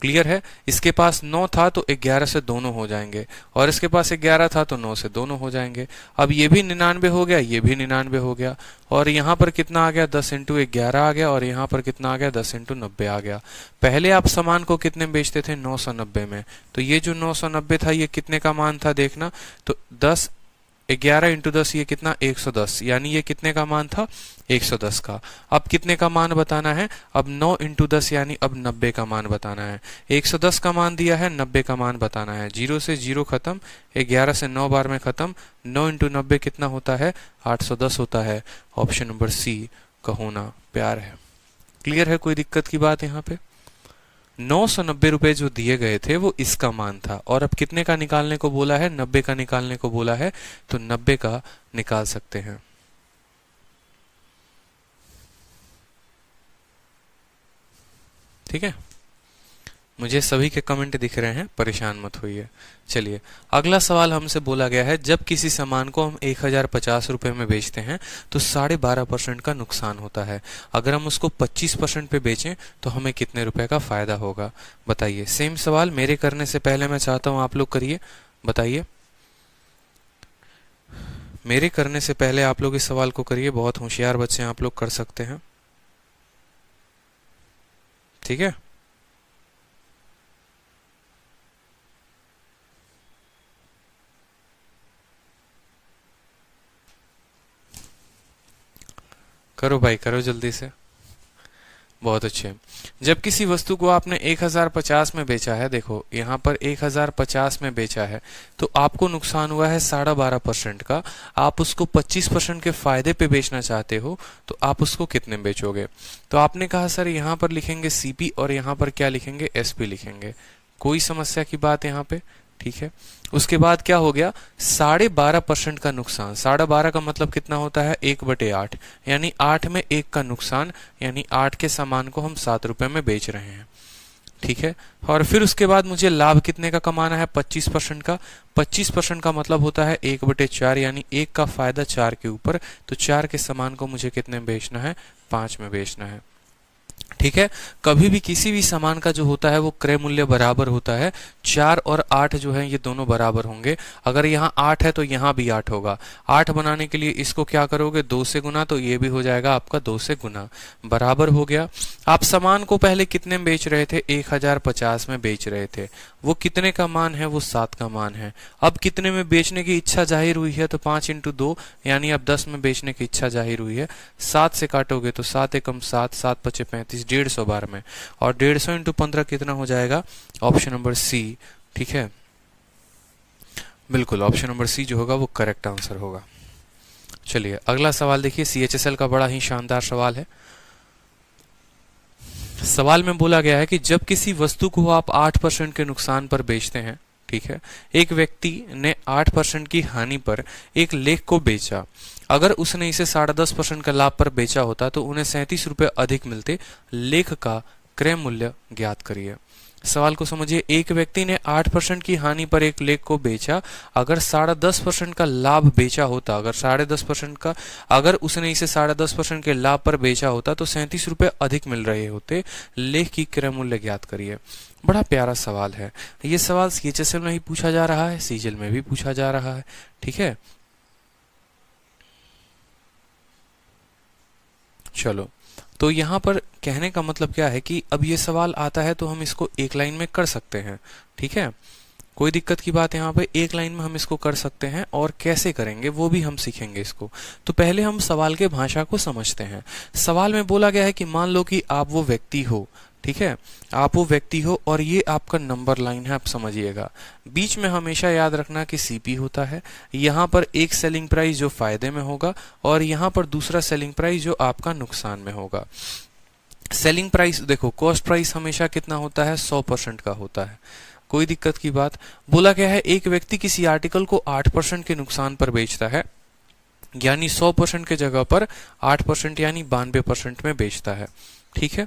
क्लियर है इसके पास नौ था तो ग्यारह से दोनों हो जाएंगे और इसके पास ग्यारह था तो नौ से दोनों हो जाएंगे अब ये भी निन्यानवे हो गया ये भी निन्यानवे हो गया और यहाँ पर कितना आ गया दस इंटू ग्यारह आ गया और यहाँ पर कितना आ गया दस इंटू नब्बे आ गया पहले आप सामान को कितने बेचते थे नौ सौ नब्बे में तो ये जो नौ सौ नब्बे था ये कितने का मान था देखना तो दस ग्यारह इंटू दस ये कितना 110 यानी ये कितने का मान था 110 का अब कितने का मान बताना है अब 9 इंटू दस यानी अब 90 का मान बताना है 110 का मान दिया है 90 का मान बताना है जीरो से जीरो खत्म 11 से 9 बार में खत्म 9 इंटू नब्बे कितना होता है 810 होता है ऑप्शन नंबर सी का होना प्यार है क्लियर है कोई दिक्कत की बात यहाँ पे नौ सौ नब्बे रुपए जो दिए गए थे वो इसका मान था और अब कितने का निकालने को बोला है नब्बे का निकालने को बोला है तो नब्बे का निकाल सकते हैं ठीक है मुझे सभी के कमेंट दिख रहे हैं परेशान मत होइए चलिए अगला सवाल हमसे बोला गया है जब किसी सामान को हम एक हज़ार पचास रुपए में बेचते हैं तो साढ़े बारह परसेंट का नुकसान होता है अगर हम उसको पच्चीस परसेंट पे बेचें तो हमें कितने रुपए का फ़ायदा होगा बताइए सेम सवाल मेरे करने से पहले मैं चाहता हूँ आप लोग करिए बताइए मेरे करने से पहले आप लोग इस सवाल को करिए बहुत होशियार बच्चे आप लोग कर सकते हैं ठीक है करो भाई करो जल्दी से बहुत अच्छे जब किसी वस्तु को आपने 1050 में बेचा है देखो यहाँ पर 1050 में बेचा है तो आपको नुकसान हुआ है साढ़े बारह परसेंट का आप उसको 25 परसेंट के फायदे पे बेचना चाहते हो तो आप उसको कितने बेचोगे तो आपने कहा सर यहाँ पर लिखेंगे सीपी और यहाँ पर क्या लिखेंगे एसपी लिखेंगे कोई समस्या की बात यहाँ पे ठीक है उसके बाद क्या हो गया साढ़े बारह परसेंट का नुकसान साढ़े बारह का मतलब कितना होता है एक बटे आठ यानी आठ में एक का नुकसान यानी आठ के सामान को हम सात रुपए में बेच रहे हैं ठीक है और फिर उसके बाद मुझे लाभ कितने का कमाना है पच्चीस परसेंट का पच्चीस परसेंट का मतलब होता है एक बटे चार यानी एक का फायदा चार के ऊपर तो चार के सामान को मुझे कितने बेचना है पांच में बेचना है ठीक है कभी भी किसी भी सामान का जो होता है वो क्रय मूल्य बराबर होता है चार और आठ जो है ये दोनों बराबर होंगे अगर यहाँ आठ है तो यहाँ भी आठ होगा आठ बनाने के लिए इसको क्या करोगे दो से गुना तो ये भी हो जाएगा आपका दो से गुना बराबर हो गया आप सामान को पहले कितने में बेच रहे थे एक हजार पचास में बेच रहे थे वो कितने का मान है वो सात का मान है अब कितने में बेचने की इच्छा जाहिर हुई है तो पांच इंटू दो यानी अब दस में बेचने की इच्छा जाहिर हुई है सात से काटोगे तो सात एकम सात सात पचे पैंतीस डेढ़ सौ बार में और डेढ़ सौ इंटू पंद्रह कितना हो जाएगा ऑप्शन नंबर सी ठीक है बिल्कुल ऑप्शन नंबर सी जो होगा वो करेक्ट आंसर होगा चलिए अगला सवाल देखिए सी का बड़ा ही शानदार सवाल है सवाल में बोला गया है कि जब किसी वस्तु को आप आठ परसेंट के नुकसान पर बेचते हैं ठीक है एक व्यक्ति ने आठ परसेंट की हानि पर एक लेख को बेचा अगर उसने इसे साढ़े दस परसेंट का लाभ पर बेचा होता तो उन्हें सैंतीस रुपये अधिक मिलते लेख का क्रय मूल्य ज्ञात करिए सवाल को समझिए एक व्यक्ति ने आठ परसेंट की हानि पर एक लेख को बेचा अगर साढ़े दस परसेंट का लाभ बेचा होता अगर साढ़े दस परसेंट का अगर उसने इसे साढ़े दस परसेंट के लाभ पर बेचा होता तो सैंतीस रुपए अधिक मिल रहे होते लेख की क्रय मूल्य ज्ञात करिए बड़ा प्यारा सवाल है ये सवाल सी एच में ही पूछा जा रहा है सीजल में भी पूछा जा रहा है ठीक है चलो तो यहाँ पर कहने का मतलब क्या है कि अब ये सवाल आता है तो हम इसको एक लाइन में कर सकते हैं ठीक है कोई दिक्कत की बात यहाँ पे एक लाइन में हम इसको कर सकते हैं और कैसे करेंगे वो भी हम सीखेंगे इसको तो पहले हम सवाल के भाषा को समझते हैं सवाल में बोला गया है कि मान लो कि आप वो व्यक्ति हो ठीक है आप वो व्यक्ति हो और ये आपका नंबर लाइन है आप समझिएगा बीच में हमेशा याद रखना कि सीपी होता है यहाँ पर एक सेलिंग प्राइस जो फायदे में होगा और यहाँ पर दूसरा सेलिंग प्राइस जो आपका नुकसान में होगा सेलिंग प्राइस देखो कॉस्ट प्राइस हमेशा कितना होता है सौ परसेंट का होता है कोई दिक्कत की बात बोला क्या है एक व्यक्ति किसी आर्टिकल को आठ परसेंट के नुकसान पर बेचता है यानी सौ परसेंट के जगह पर आठ परसेंट यानी बानवे परसेंट में बेचता है ठीक है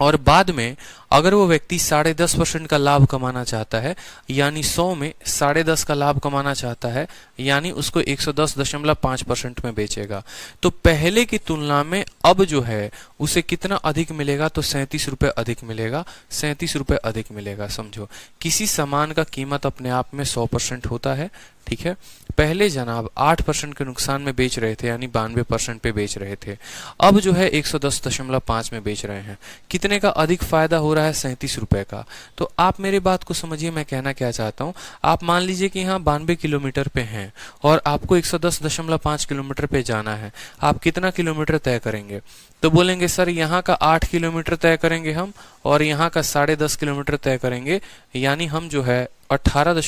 और बाद में अगर वो व्यक्ति साढ़े दस परसेंट का लाभ कमाना चाहता है यानी सौ में साढ़े दस का लाभ कमाना चाहता है यानी उसको एक सौ दस दशमलव पांच परसेंट में बेचेगा तो पहले की तुलना में अब जो है उसे कितना अधिक मिलेगा तो सैंतीस रुपए अधिक मिलेगा सैंतीस रुपये अधिक मिलेगा समझो किसी सामान का कीमत अपने आप में सौ परसेंट होता है ठीक है पहले जनाब आठ परसेंट के नुकसान में बेच रहे थे यानी बानवे परसेंट पे बेच रहे थे अब जो है एक सौ दस दशमलव पांच में बेच रहे हैं कितने का अधिक फायदा हो रहा है सैंतीस रुपए का तो आप मेरे बात को समझिए मैं कहना क्या चाहता हूँ आप मान लीजिए कि यहाँ बानवे किलोमीटर पे हैं और आपको 110.5 किलोमीटर पे जाना है आप कितना किलोमीटर तय करेंगे तो बोलेंगे सर यहाँ का आठ किलोमीटर तय करेंगे हम और यहाँ का साढ़े किलोमीटर तय करेंगे यानी हम जो है अठारह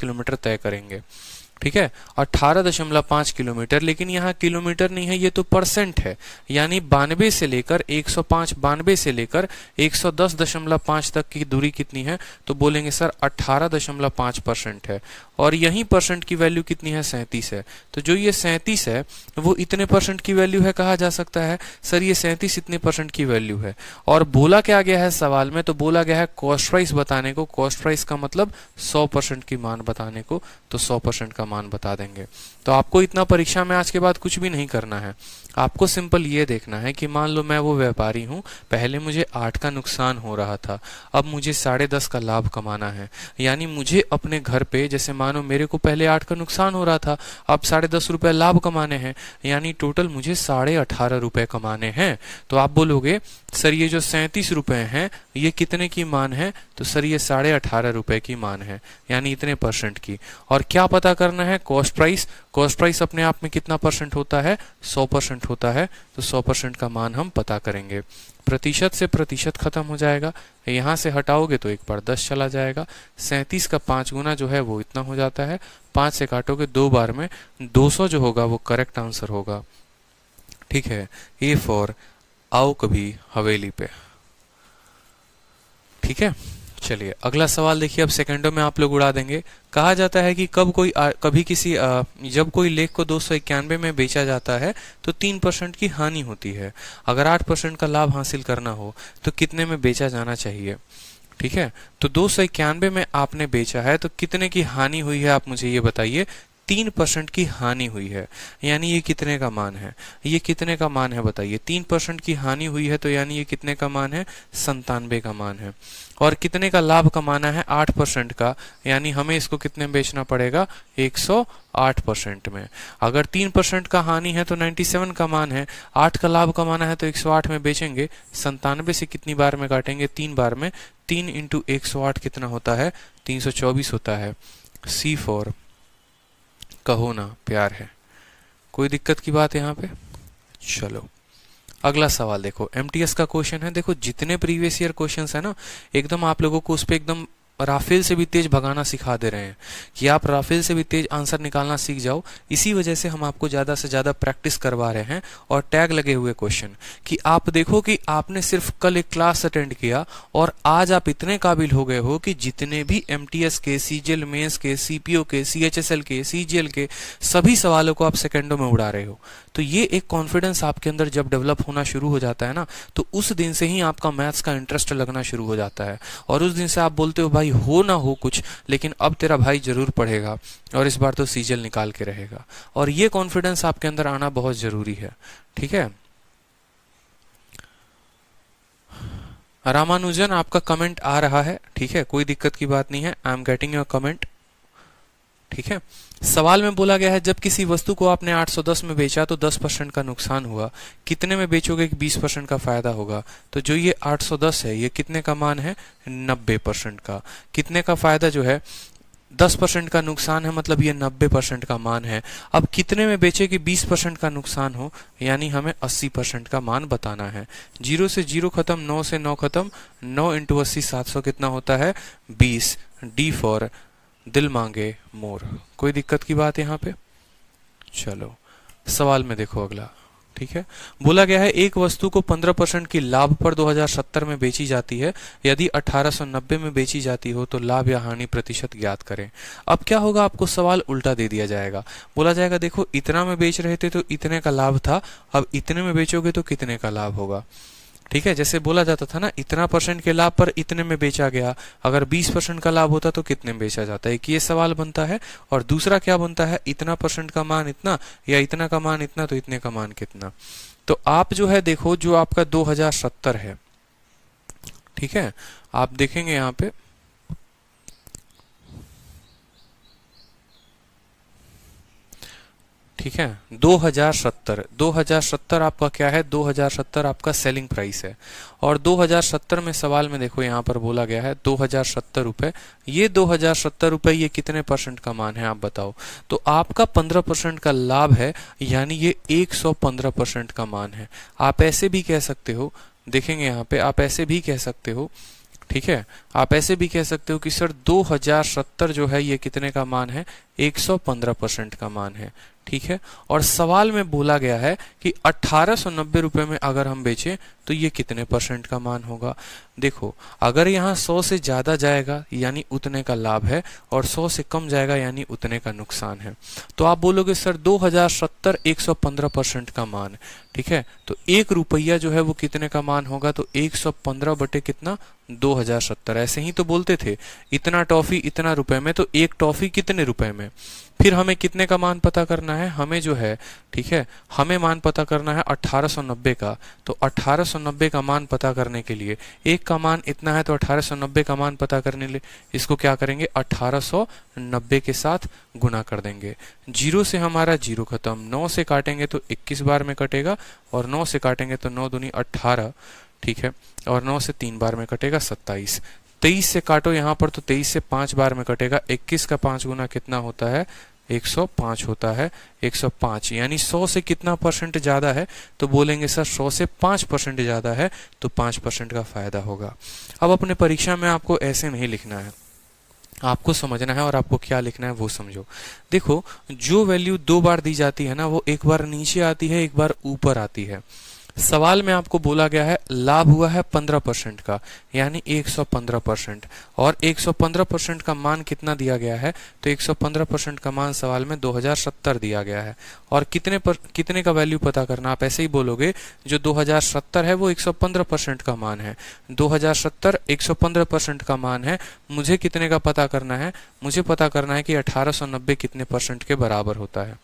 किलोमीटर तय करेंगे ठीक है अट्ठारह दशमलव पांच किलोमीटर लेकिन यहाँ किलोमीटर नहीं है ये तो परसेंट है यानी बानवे से लेकर एक सौ पांच बानवे से लेकर एक सौ दस दशमलव पांच तक की दूरी कितनी है तो बोलेंगे सर अट्ठारह दशमलव पांच परसेंट है और यही परसेंट की वैल्यू कितनी है सैंतीस है तो जो ये सैंतीस है वो इतने परसेंट की वैल्यू है कहा जा सकता है सर ये सैंतीस इतने परसेंट की वैल्यू है और बोला क्या गया है सवाल में तो बोला गया है कॉस्ट प्राइस बताने को कॉस्ट प्राइस का मतलब सौ परसेंट की मान बताने को तो सौ परसेंट का मान बता देंगे तो आपको इतना परीक्षा में आज के बाद कुछ भी नहीं करना है आपको सिंपल ये देखना है कि मान लो मैं वो व्यापारी हूँ पहले मुझे आठ का नुकसान हो रहा था अब मुझे साढ़े दस का लाभ कमाना है यानी मुझे अपने घर पे जैसे मानो मेरे को पहले आठ का नुकसान हो रहा था अब साढ़े दस रुपये लाभ कमाने हैं यानी टोटल मुझे साढ़े अठारह रुपये कमाने हैं तो आप बोलोगे सर ये जो सैंतीस रुपये हैं ये कितने की मान है तो सर ये साढ़े अठारह रुपये की मान है यानी इतने परसेंट की और क्या पता करना है कॉस्ट प्राइस कॉस्ट प्राइस अपने आप में कितना परसेंट होता है 100 परसेंट होता है तो 100 परसेंट का मान हम पता करेंगे प्रतिशत से प्रतिशत खत्म हो जाएगा यहाँ से हटाओगे तो एक बार 10 चला जाएगा 37 का पाँच गुना जो है वो इतना हो जाता है पाँच से काटोगे दो बार में 200 जो होगा वो करेक्ट आंसर होगा ठीक है ए फॉर आओ कभी हवेली पे ठीक है चलिए अगला सवाल देखिए अब सेकंडों में आप लोग उड़ा देंगे कहा जाता है कि कब कोई आ, कभी किसी आ, जब कोई लेख को दो में बेचा जाता है तो तीन परसेंट की हानि होती है अगर आठ परसेंट का लाभ हासिल करना हो तो कितने में बेचा जाना चाहिए ठीक है तो दो में आपने बेचा है तो कितने की हानि हुई है आप मुझे ये बताइए तीन परसेंट की हानि हुई है यानी ये कितने का मान है ये कितने का मान है बताइए तीन परसेंट की हानि हुई है तो यानी ये कितने का मान है संतानवे का मान है और कितने का लाभ कमाना है आठ परसेंट का यानी हमें इसको कितने में बेचना पड़ेगा एक सौ आठ परसेंट में अगर तीन परसेंट का हानि है तो नाइन्टी सेवन का मान है आठ का लाभ कमाना है तो एक सौ आठ में बेचेंगे संतानवे से कितनी बार में काटेंगे तीन बार में तीन इंटू एक सौ आठ कितना होता है तीन सौ चौबीस होता है सी फोर कहो ना प्यार है कोई दिक्कत की बात यहाँ पे चलो अगला सवाल देखो एम का क्वेश्चन है देखो जितने प्रीवियस ईयर क्वेश्चन है ना एकदम आप लोगों को उस पर एकदम राफेल से भी तेज भगाना सिखा दे रहे हैं कि आप राफेल से भी तेज आंसर निकालना सीख जाओ इसी वजह से हम आपको ज़्यादा से ज़्यादा प्रैक्टिस करवा रहे हैं और टैग लगे हुए क्वेश्चन कि आप देखो कि आपने सिर्फ कल एक क्लास अटेंड किया और आज आप इतने काबिल हो गए हो कि जितने भी एम के सीजीएल मेन्स के सीपीओ के सी के सीजीएल के सभी सवालों को आप सेकेंडो में उड़ा रहे हो तो ये एक कॉन्फिडेंस आपके अंदर जब डेवलप होना शुरू हो जाता है ना तो उस दिन से ही आपका मैथ्स का इंटरेस्ट लगना शुरू हो जाता है और उस दिन से आप बोलते हो भाई हो ना हो कुछ लेकिन अब तेरा भाई जरूर पढ़ेगा और इस बार तो सीजल निकाल के रहेगा और ये कॉन्फिडेंस आपके अंदर आना बहुत ज़रूरी है ठीक है रामानुजन आपका कमेंट आ रहा है ठीक है कोई दिक्कत की बात नहीं है I am getting your comment ठीक है सवाल में बोला गया है जब किसी वस्तु को आपने 810 में बेचा तो 10 परसेंट का नुकसान हुआ कितने में बेचोगे कि 20 परसेंट का फायदा होगा तो जो ये 810 है ये कितने का मान है 90 परसेंट का कितने का फायदा जो है 10 परसेंट का नुकसान है मतलब ये 90 परसेंट का मान है अब कितने में बेचे कि 20 परसेंट का नुकसान हो यानी हमें 80 परसेंट का मान बताना है जीरो से जीरो खत्म नौ से नौ खत्म नौ इंटू अस्सी सात सौ कितना होता है 20 डी फॉर दिल मांगे मोर कोई दिक्कत की बात यहाँ पे चलो सवाल में देखो अगला ठीक है बोला गया है एक वस्तु को 15 परसेंट की लाभ पर 2070 में बेची जाती है यदि 1890 में बेची जाती हो तो लाभ या हानि प्रतिशत ज्ञात करें अब क्या होगा आपको सवाल उल्टा दे दिया जाएगा बोला जाएगा देखो इतना में बेच रहे थे तो इतने का लाभ था अब इतने में बेचोगे तो कितने का लाभ होगा ठीक है जैसे बोला जाता था ना इतना परसेंट के लाभ पर इतने में बेचा गया अगर 20 परसेंट का लाभ होता तो कितने में बेचा जाता है एक ये सवाल बनता है और दूसरा क्या बनता है इतना परसेंट का मान इतना या इतना का मान इतना तो इतने का मान कितना तो आप जो है देखो जो आपका दो है ठीक है आप देखेंगे यहाँ पे ठीक है 2070 2070 आपका क्या है 2070 आपका सेलिंग प्राइस है और 2070 में सवाल में देखो यहाँ पर बोला गया है दो हजार रुपए ये दो हजार ये कितने परसेंट का मान है आप बताओ तो आपका 15 परसेंट का लाभ है यानी ये 115 परसेंट का मान है आप ऐसे भी कह सकते हो देखेंगे यहाँ पे आप ऐसे भी कह सकते हो ठीक है आप ऐसे भी कह सकते हो कि सर 2070 जो है ये कितने का मान है 115 परसेंट का मान है ठीक है और सवाल में बोला गया है कि अट्ठारह सौ रुपए में अगर हम बेचें तो ये कितने परसेंट का मान होगा देखो अगर यहाँ 100 से ज़्यादा जाएगा यानी उतने का लाभ है और 100 से कम जाएगा यानी उतने का नुकसान है तो आप बोलोगे सर दो हजार सत्तर एक सौ पंद्रह परसेंट का मान ठीक है तो एक रुपया जो है वो कितने का मान होगा तो एक सौ पंद्रह बटे कितना दो हजार सत्तर ऐसे ही तो बोलते थे इतना टॉफी इतना रुपए में तो एक टॉफी कितने रुपए में फिर हमें कितने का मान पता करना है हमें जो है ठीक है हमें मान पता करना है 1890 का तो 1890 का मान पता करने के लिए एक का मान इतना है तो 1890 का मान पता करने लिए इसको क्या करेंगे 1890 के साथ गुना कर देंगे जीरो से हमारा जीरो खत्म नौ से काटेंगे तो इक्कीस बार में कटेगा और नौ से काटेंगे तो नौ दुनी अट्ठारह ठीक है और नौ से तीन बार में कटेगा सत्ताईस तेईस से काटो यहाँ पर तो तेईस से पांच बार में कटेगा इक्कीस का पांच गुना कितना होता है 105 होता है 105 यानी 100 से कितना परसेंट ज़्यादा है तो बोलेंगे सर 100 से 5 परसेंट ज़्यादा है तो 5 परसेंट का फ़ायदा होगा अब अपने परीक्षा में आपको ऐसे नहीं लिखना है आपको समझना है और आपको क्या लिखना है वो समझो देखो जो वैल्यू दो बार दी जाती है ना वो एक बार नीचे आती है एक बार ऊपर आती है सवाल में आपको बोला गया है लाभ हुआ है 15 परसेंट का यानी 115 परसेंट और 115 परसेंट का मान कितना दिया गया है तो 115 परसेंट का मान सवाल में 2070 दिया गया है और कितने पर कितने का वैल्यू पता करना आप ऐसे ही बोलोगे जो 2070 है वो 115 परसेंट का मान है 2070 115 परसेंट का मान है मुझे कितने का पता करना है मुझे पता करना है कि नब्बे कितने परसेंट के बराबर होता है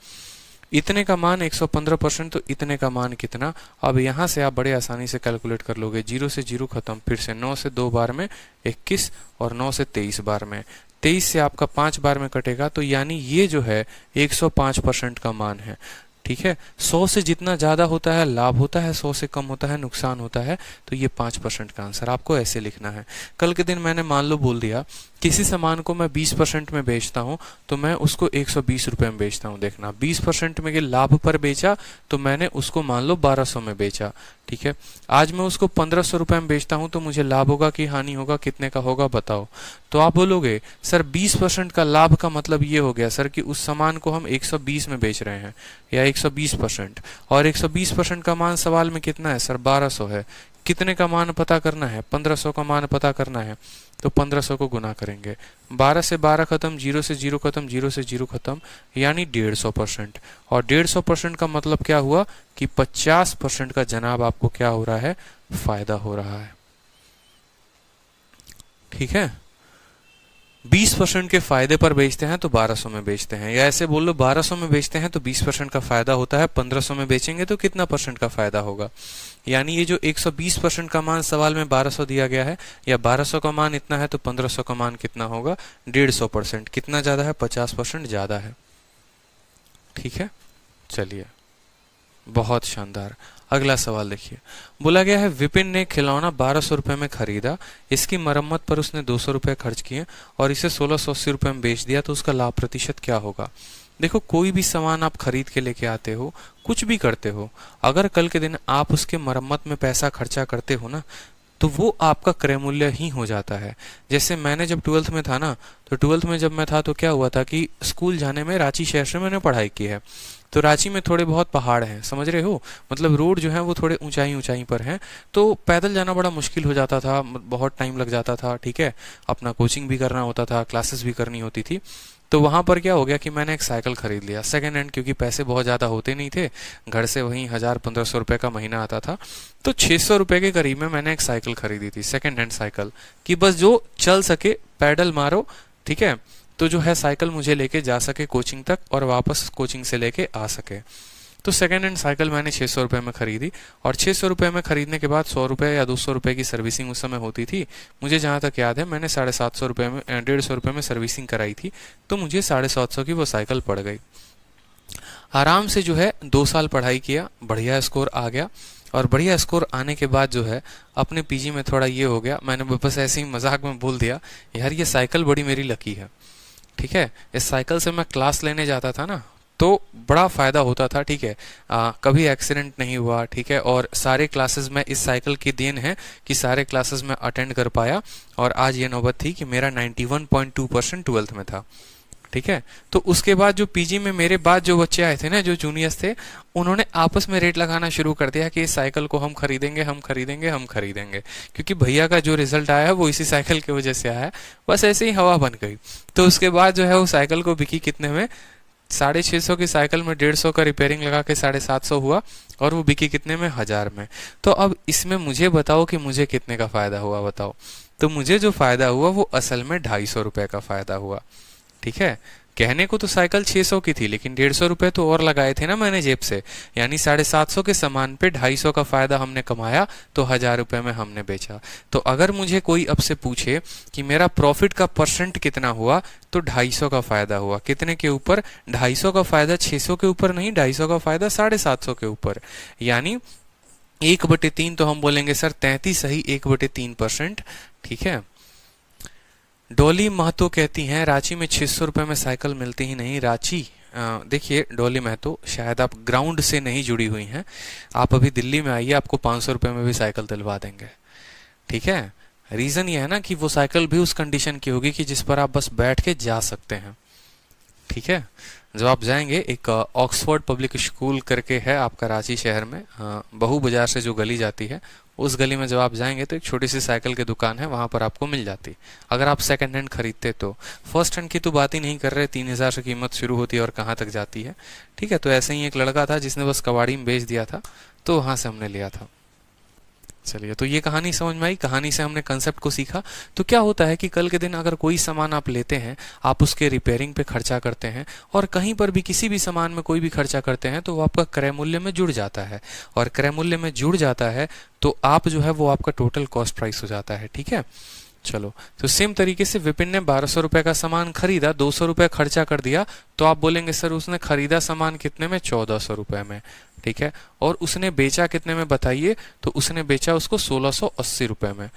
इतने का मान 115 परसेंट तो इतने का मान कितना अब यहाँ से आप बड़े आसानी से कैलकुलेट कर लोगे जीरो से जीरो खत्म फिर से नौ से दो बार में इक्कीस और नौ से तेईस बार में तेईस से आपका पांच बार में कटेगा तो यानी ये जो है 105 परसेंट का मान है ठीक है सौ से जितना ज्यादा होता है लाभ होता है सौ से कम होता है नुकसान होता है तो ये पांच परसेंट का आंसर आपको ऐसे लिखना है कल के दिन मैंने मान लो बोल दिया किसी सामान को मैं 20 परसेंट में बेचता हूँ तो मैं उसको एक सौ में बेचता हूँ देखना 20 परसेंट में लाभ पर बेचा तो मैंने उसको मान लो 1200 में बेचा ठीक है आज मैं उसको पंद्रह सौ में बेचता हूँ तो मुझे लाभ होगा कि हानि होगा कितने का होगा बताओ तो आप बोलोगे सर 20 परसेंट का लाभ का मतलब ये हो गया सर कि उस सामान को हम बीस में बेच रहे हैं या बीस परसेंट और बीस परसेंट का मान सवाल में कितना है सर सौ है कितने का मान पता करना है 1500 का मान पता करना है तो 1500 को गुना करेंगे 12 से 12 खत्म 0 से 0 खत्म 0 से 0 खत्म यानी 150 परसेंट और 150 परसेंट का मतलब क्या हुआ कि 50 परसेंट का जनाब आपको क्या हो रहा है फायदा हो रहा है ठीक है बीस परसेंट के फायदे पर बेचते हैं तो बारह सौ में बेचते हैं या ऐसे बोल लो बारह सौ में बेचते हैं तो बीस परसेंट का फायदा होता है पंद्रह सौ में बेचेंगे तो कितना परसेंट का फायदा होगा यानी ये जो 120 परसेंट का मान सवाल में 1200 दिया गया है या 1200 का मान इतना है तो 1500 का मान कितना होगा डेढ़ सौ परसेंट कितना ज़्यादा है पचास परसेंट ज़्यादा है ठीक है चलिए बहुत शानदार अगला सवाल देखिए बोला गया है विपिन ने खिलौना बारह सौ रुपए में खरीदा इसकी मरम्मत पर उसने दो सौ रुपए खर्च किए और इसे सोलह सौ अस्सी रुपए में बेच दिया तो उसका लाभ प्रतिशत क्या होगा देखो कोई भी सामान आप खरीद के लेके आते हो कुछ भी करते हो अगर कल के दिन आप उसके मरम्मत में पैसा खर्चा करते हो ना तो वो आपका क्रय मूल्य ही हो जाता है जैसे मैंने जब ट्वेल्थ में था ना तो ट्वेल्थ में जब मैं था तो क्या हुआ था कि स्कूल जाने में रांची शहर से मैंने पढ़ाई की है तो रांची में थोड़े बहुत पहाड़ हैं समझ रहे हो मतलब रोड जो है वो थोड़े ऊंचाई ऊंचाई पर हैं तो पैदल जाना बड़ा मुश्किल हो जाता था बहुत टाइम लग जाता था ठीक है अपना कोचिंग भी करना होता था क्लासेस भी करनी होती थी तो वहां पर क्या हो गया कि मैंने एक साइकिल खरीद लिया सेकेंड हैंड क्योंकि पैसे बहुत ज़्यादा होते नहीं थे घर से वहीं हज़ार पंद्रह सौ रुपए का महीना आता था तो छह सौ रुपए के करीब में मैंने एक साइकिल खरीदी थी सेकेंड हैंड साइकिल कि बस जो चल सके पैडल मारो ठीक है तो जो है साइकिल मुझे लेके जा सके कोचिंग तक और वापस कोचिंग से लेके आ सके तो सेकेंड हैंड साइकिल मैंने छः सौ रुपये में ख़रीदी और छः सौ रुपये में ख़रीदने के बाद सौ रुपये या दो सौ रुपये की सर्विसिंग उस समय होती थी मुझे जहाँ तक याद है मैंने साढ़े सात सौ रुपये में डेढ़ सौ रुपये में सर्विसिंग कराई थी तो मुझे साढ़े सात सौ की वो साइकिल पड़ गई आराम से जो है दो साल पढ़ाई किया बढ़िया स्कोर आ गया और बढ़िया स्कोर आने के बाद जो है अपने पीजी में थोड़ा ये हो गया मैंने बस ऐसे ही मजाक में बोल दिया यार ये साइकिल बड़ी मेरी लकी है ठीक है इस साइकिल से मैं क्लास लेने जाता था ना तो बड़ा फ़ायदा होता था ठीक है आ, कभी एक्सीडेंट नहीं हुआ ठीक है और सारे क्लासेस में इस साइकिल की देन है कि सारे क्लासेस में अटेंड कर पाया और आज ये नौबत थी कि मेरा 91.2 परसेंट ट्वेल्थ में था ठीक है तो उसके बाद जो पीजी में मेरे बाद जो बच्चे आए थे ना जो जूनियर्स थे उन्होंने आपस में रेट लगाना शुरू कर दिया कि इस साइकिल को हम खरीदेंगे हम खरीदेंगे हम खरीदेंगे क्योंकि भैया का जो रिजल्ट आया वो इसी साइकिल की वजह से आया है बस ऐसे ही हवा बन गई तो उसके बाद जो है वो साइकिल को बिकी कितने में साढ़े छह सौ की साइकिल में डेढ़ सौ का रिपेयरिंग लगा के साढ़े सात सौ हुआ और वो बिकी कितने में हज़ार में तो अब इसमें मुझे बताओ कि मुझे कितने का फ़ायदा हुआ बताओ तो मुझे जो फ़ायदा हुआ वो असल में ढाई सौ रुपए का फ़ायदा हुआ ठीक है कहने को तो साइकिल 600 की थी लेकिन डेढ़ सौ रुपए तो और लगाए थे ना मैंने जेब से यानी साढ़े सात सौ के सामान पे ढाई सौ का फायदा हमने कमाया तो हजार रुपए में हमने बेचा तो अगर मुझे कोई अब से पूछे कि मेरा प्रॉफिट का परसेंट कितना हुआ तो ढाई सौ का फायदा हुआ कितने के ऊपर ढाई सौ का फायदा छह सौ के ऊपर नहीं ढाई सौ का फायदा साढ़े सात सौ के ऊपर यानी एक बटे तीन तो हम बोलेंगे सर तैंतीस सही एक बटे तीन परसेंट ठीक है डोली महतो कहती हैं रांची में छः सौ रुपए में साइकिल मिलती ही नहीं रांची देखिए डोली महतो शायद आप ग्राउंड से नहीं जुड़ी हुई हैं आप अभी दिल्ली में आइए आपको पांच सौ रुपए में भी साइकिल दिलवा देंगे ठीक है रीज़न ये है ना कि वो साइकिल भी उस कंडीशन की होगी कि जिस पर आप बस बैठ के जा सकते हैं ठीक है जब आप जाएंगे एक ऑक्सफोर्ड पब्लिक स्कूल करके है आपका रांची शहर में बहु बाजार से जो गली जाती है उस गली में जब आप जाएंगे तो एक छोटी सी साइकिल की दुकान है वहां पर आपको मिल जाती अगर आप सेकेंड हैंड खरीदते तो फर्स्ट हैंड की तो बात ही नहीं कर रहे तीन हज़ार से कीमत शुरू होती है और कहाँ तक जाती है ठीक है तो ऐसे ही एक लड़का था जिसने बस कबाड़ी में बेच दिया था तो वहां से हमने लिया था चलिए तो ये कहानी समझ में आई कहानी से हमने कंसेप्ट को सीखा तो क्या होता है कि कल के दिन अगर कोई सामान आप लेते हैं आप उसके रिपेयरिंग पे खर्चा करते हैं और कहीं पर भी किसी भी सामान में कोई भी खर्चा करते हैं तो वो आपका क्रय मूल्य में जुड़ जाता है और क्रय मूल्य में जुड़ जाता है तो आप जो है वो आपका टोटल कॉस्ट प्राइस हो जाता है ठीक है चलो तो सेम तरीके से विपिन ने बारह सौ रुपए का सामान खरीदा दो सौ रुपए खर्चा कर दिया तो आप बोलेंगे सर उसने खरीदा सामान कितने में चौदह सौ रुपए में ठीक है और उसने बेचा कितने में बताइए तो उसने बेचा उसको सोलह रुपए में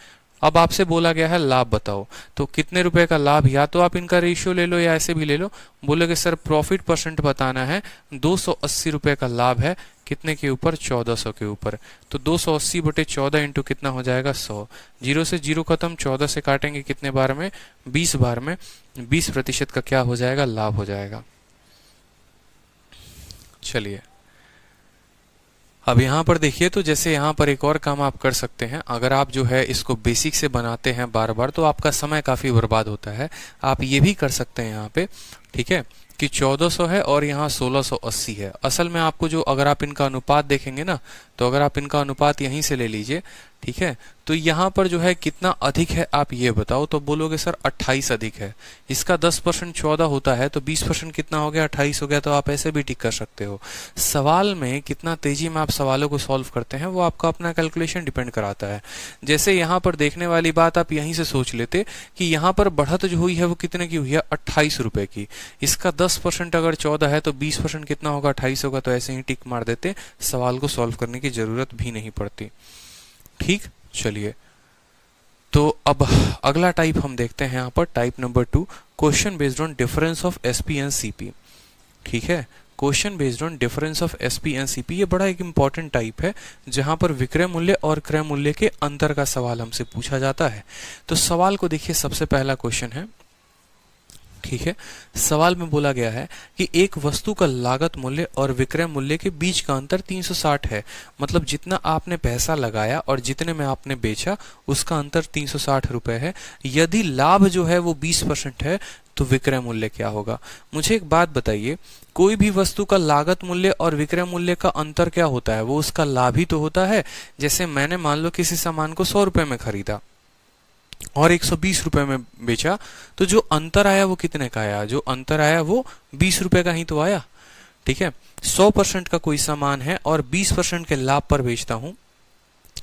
अब आपसे बोला गया है लाभ बताओ तो कितने रुपए का लाभ या तो आप इनका रेशियो ले लो या ऐसे भी ले लो कि सर प्रॉफिट परसेंट बताना है दो रुपए का लाभ है कितने के ऊपर 1400 के ऊपर तो 280 सौ अस्सी बटे चौदह इंटू कितना हो जाएगा 100 जीरो से जीरो खत्म 14 से काटेंगे कितने बार में 20 बार में 20 प्रतिशत का क्या हो जाएगा लाभ हो जाएगा चलिए अब यहाँ पर देखिए तो जैसे यहाँ पर एक और काम आप कर सकते हैं अगर आप जो है इसको बेसिक से बनाते हैं बार बार तो आपका समय काफ़ी बर्बाद होता है आप ये भी कर सकते हैं यहाँ पे ठीक है कि 1400 है और यहाँ 1680 है असल में आपको जो अगर आप इनका अनुपात देखेंगे ना तो अगर आप इनका अनुपात यहीं से ले लीजिए ठीक है तो यहाँ पर जो है कितना अधिक है आप ये बताओ तो बोलोगे सर 28 अधिक है इसका 10 परसेंट चौदह होता है तो 20 परसेंट कितना हो गया 28 हो गया तो आप ऐसे भी टिक कर सकते हो सवाल में कितना तेजी में आप सवालों को सॉल्व करते हैं वो आपका अपना कैलकुलेशन डिपेंड कराता है जैसे यहाँ पर देखने वाली बात आप यहीं से सोच लेते कि यहाँ पर बढ़त जो हुई है वो कितने की हुई है अट्ठाईस की इसका दस दस परसेंट अगर चौदह है तो बीस परसेंट कितना होगा अट्ठाईस होगा तो ऐसे ही टिक मार देते सवाल को सॉल्व करने की जरूरत भी नहीं पड़ती ठीक चलिए तो अब अगला टाइप हम देखते हैं यहाँ पर type number two question based on difference of S P and C P ठीक है question based on difference of S P and C P ये बड़ा एक इंपॉर्टेंट टाइप है जहां पर विक्रय मूल्य और क्रय मूल्य के अंतर का सवाल हमसे पूछा जाता है तो सवाल को देखिए सबसे पहला क्वेश्चन है ठीक है सवाल में बोला गया है कि एक वस्तु का लागत मूल्य और विक्रय मूल्य के बीच का अंतर 360 है मतलब जितना आपने पैसा लगाया और जितने में आपने बेचा उसका अंतर 360 रुपए है यदि लाभ जो है वो 20 परसेंट है तो विक्रय मूल्य क्या होगा मुझे एक बात बताइए कोई भी वस्तु का लागत मूल्य और विक्रय मूल्य का अंतर क्या होता है वो उसका लाभ ही तो होता है जैसे मैंने मान लो किसी सामान को सौ रुपए में खरीदा और एक सौ बीस में बेचा तो जो अंतर आया वो कितने का आया जो अंतर आया वो बीस रुपये का ही तो आया ठीक है सौ परसेंट का कोई सामान है और बीस परसेंट के लाभ पर बेचता हूं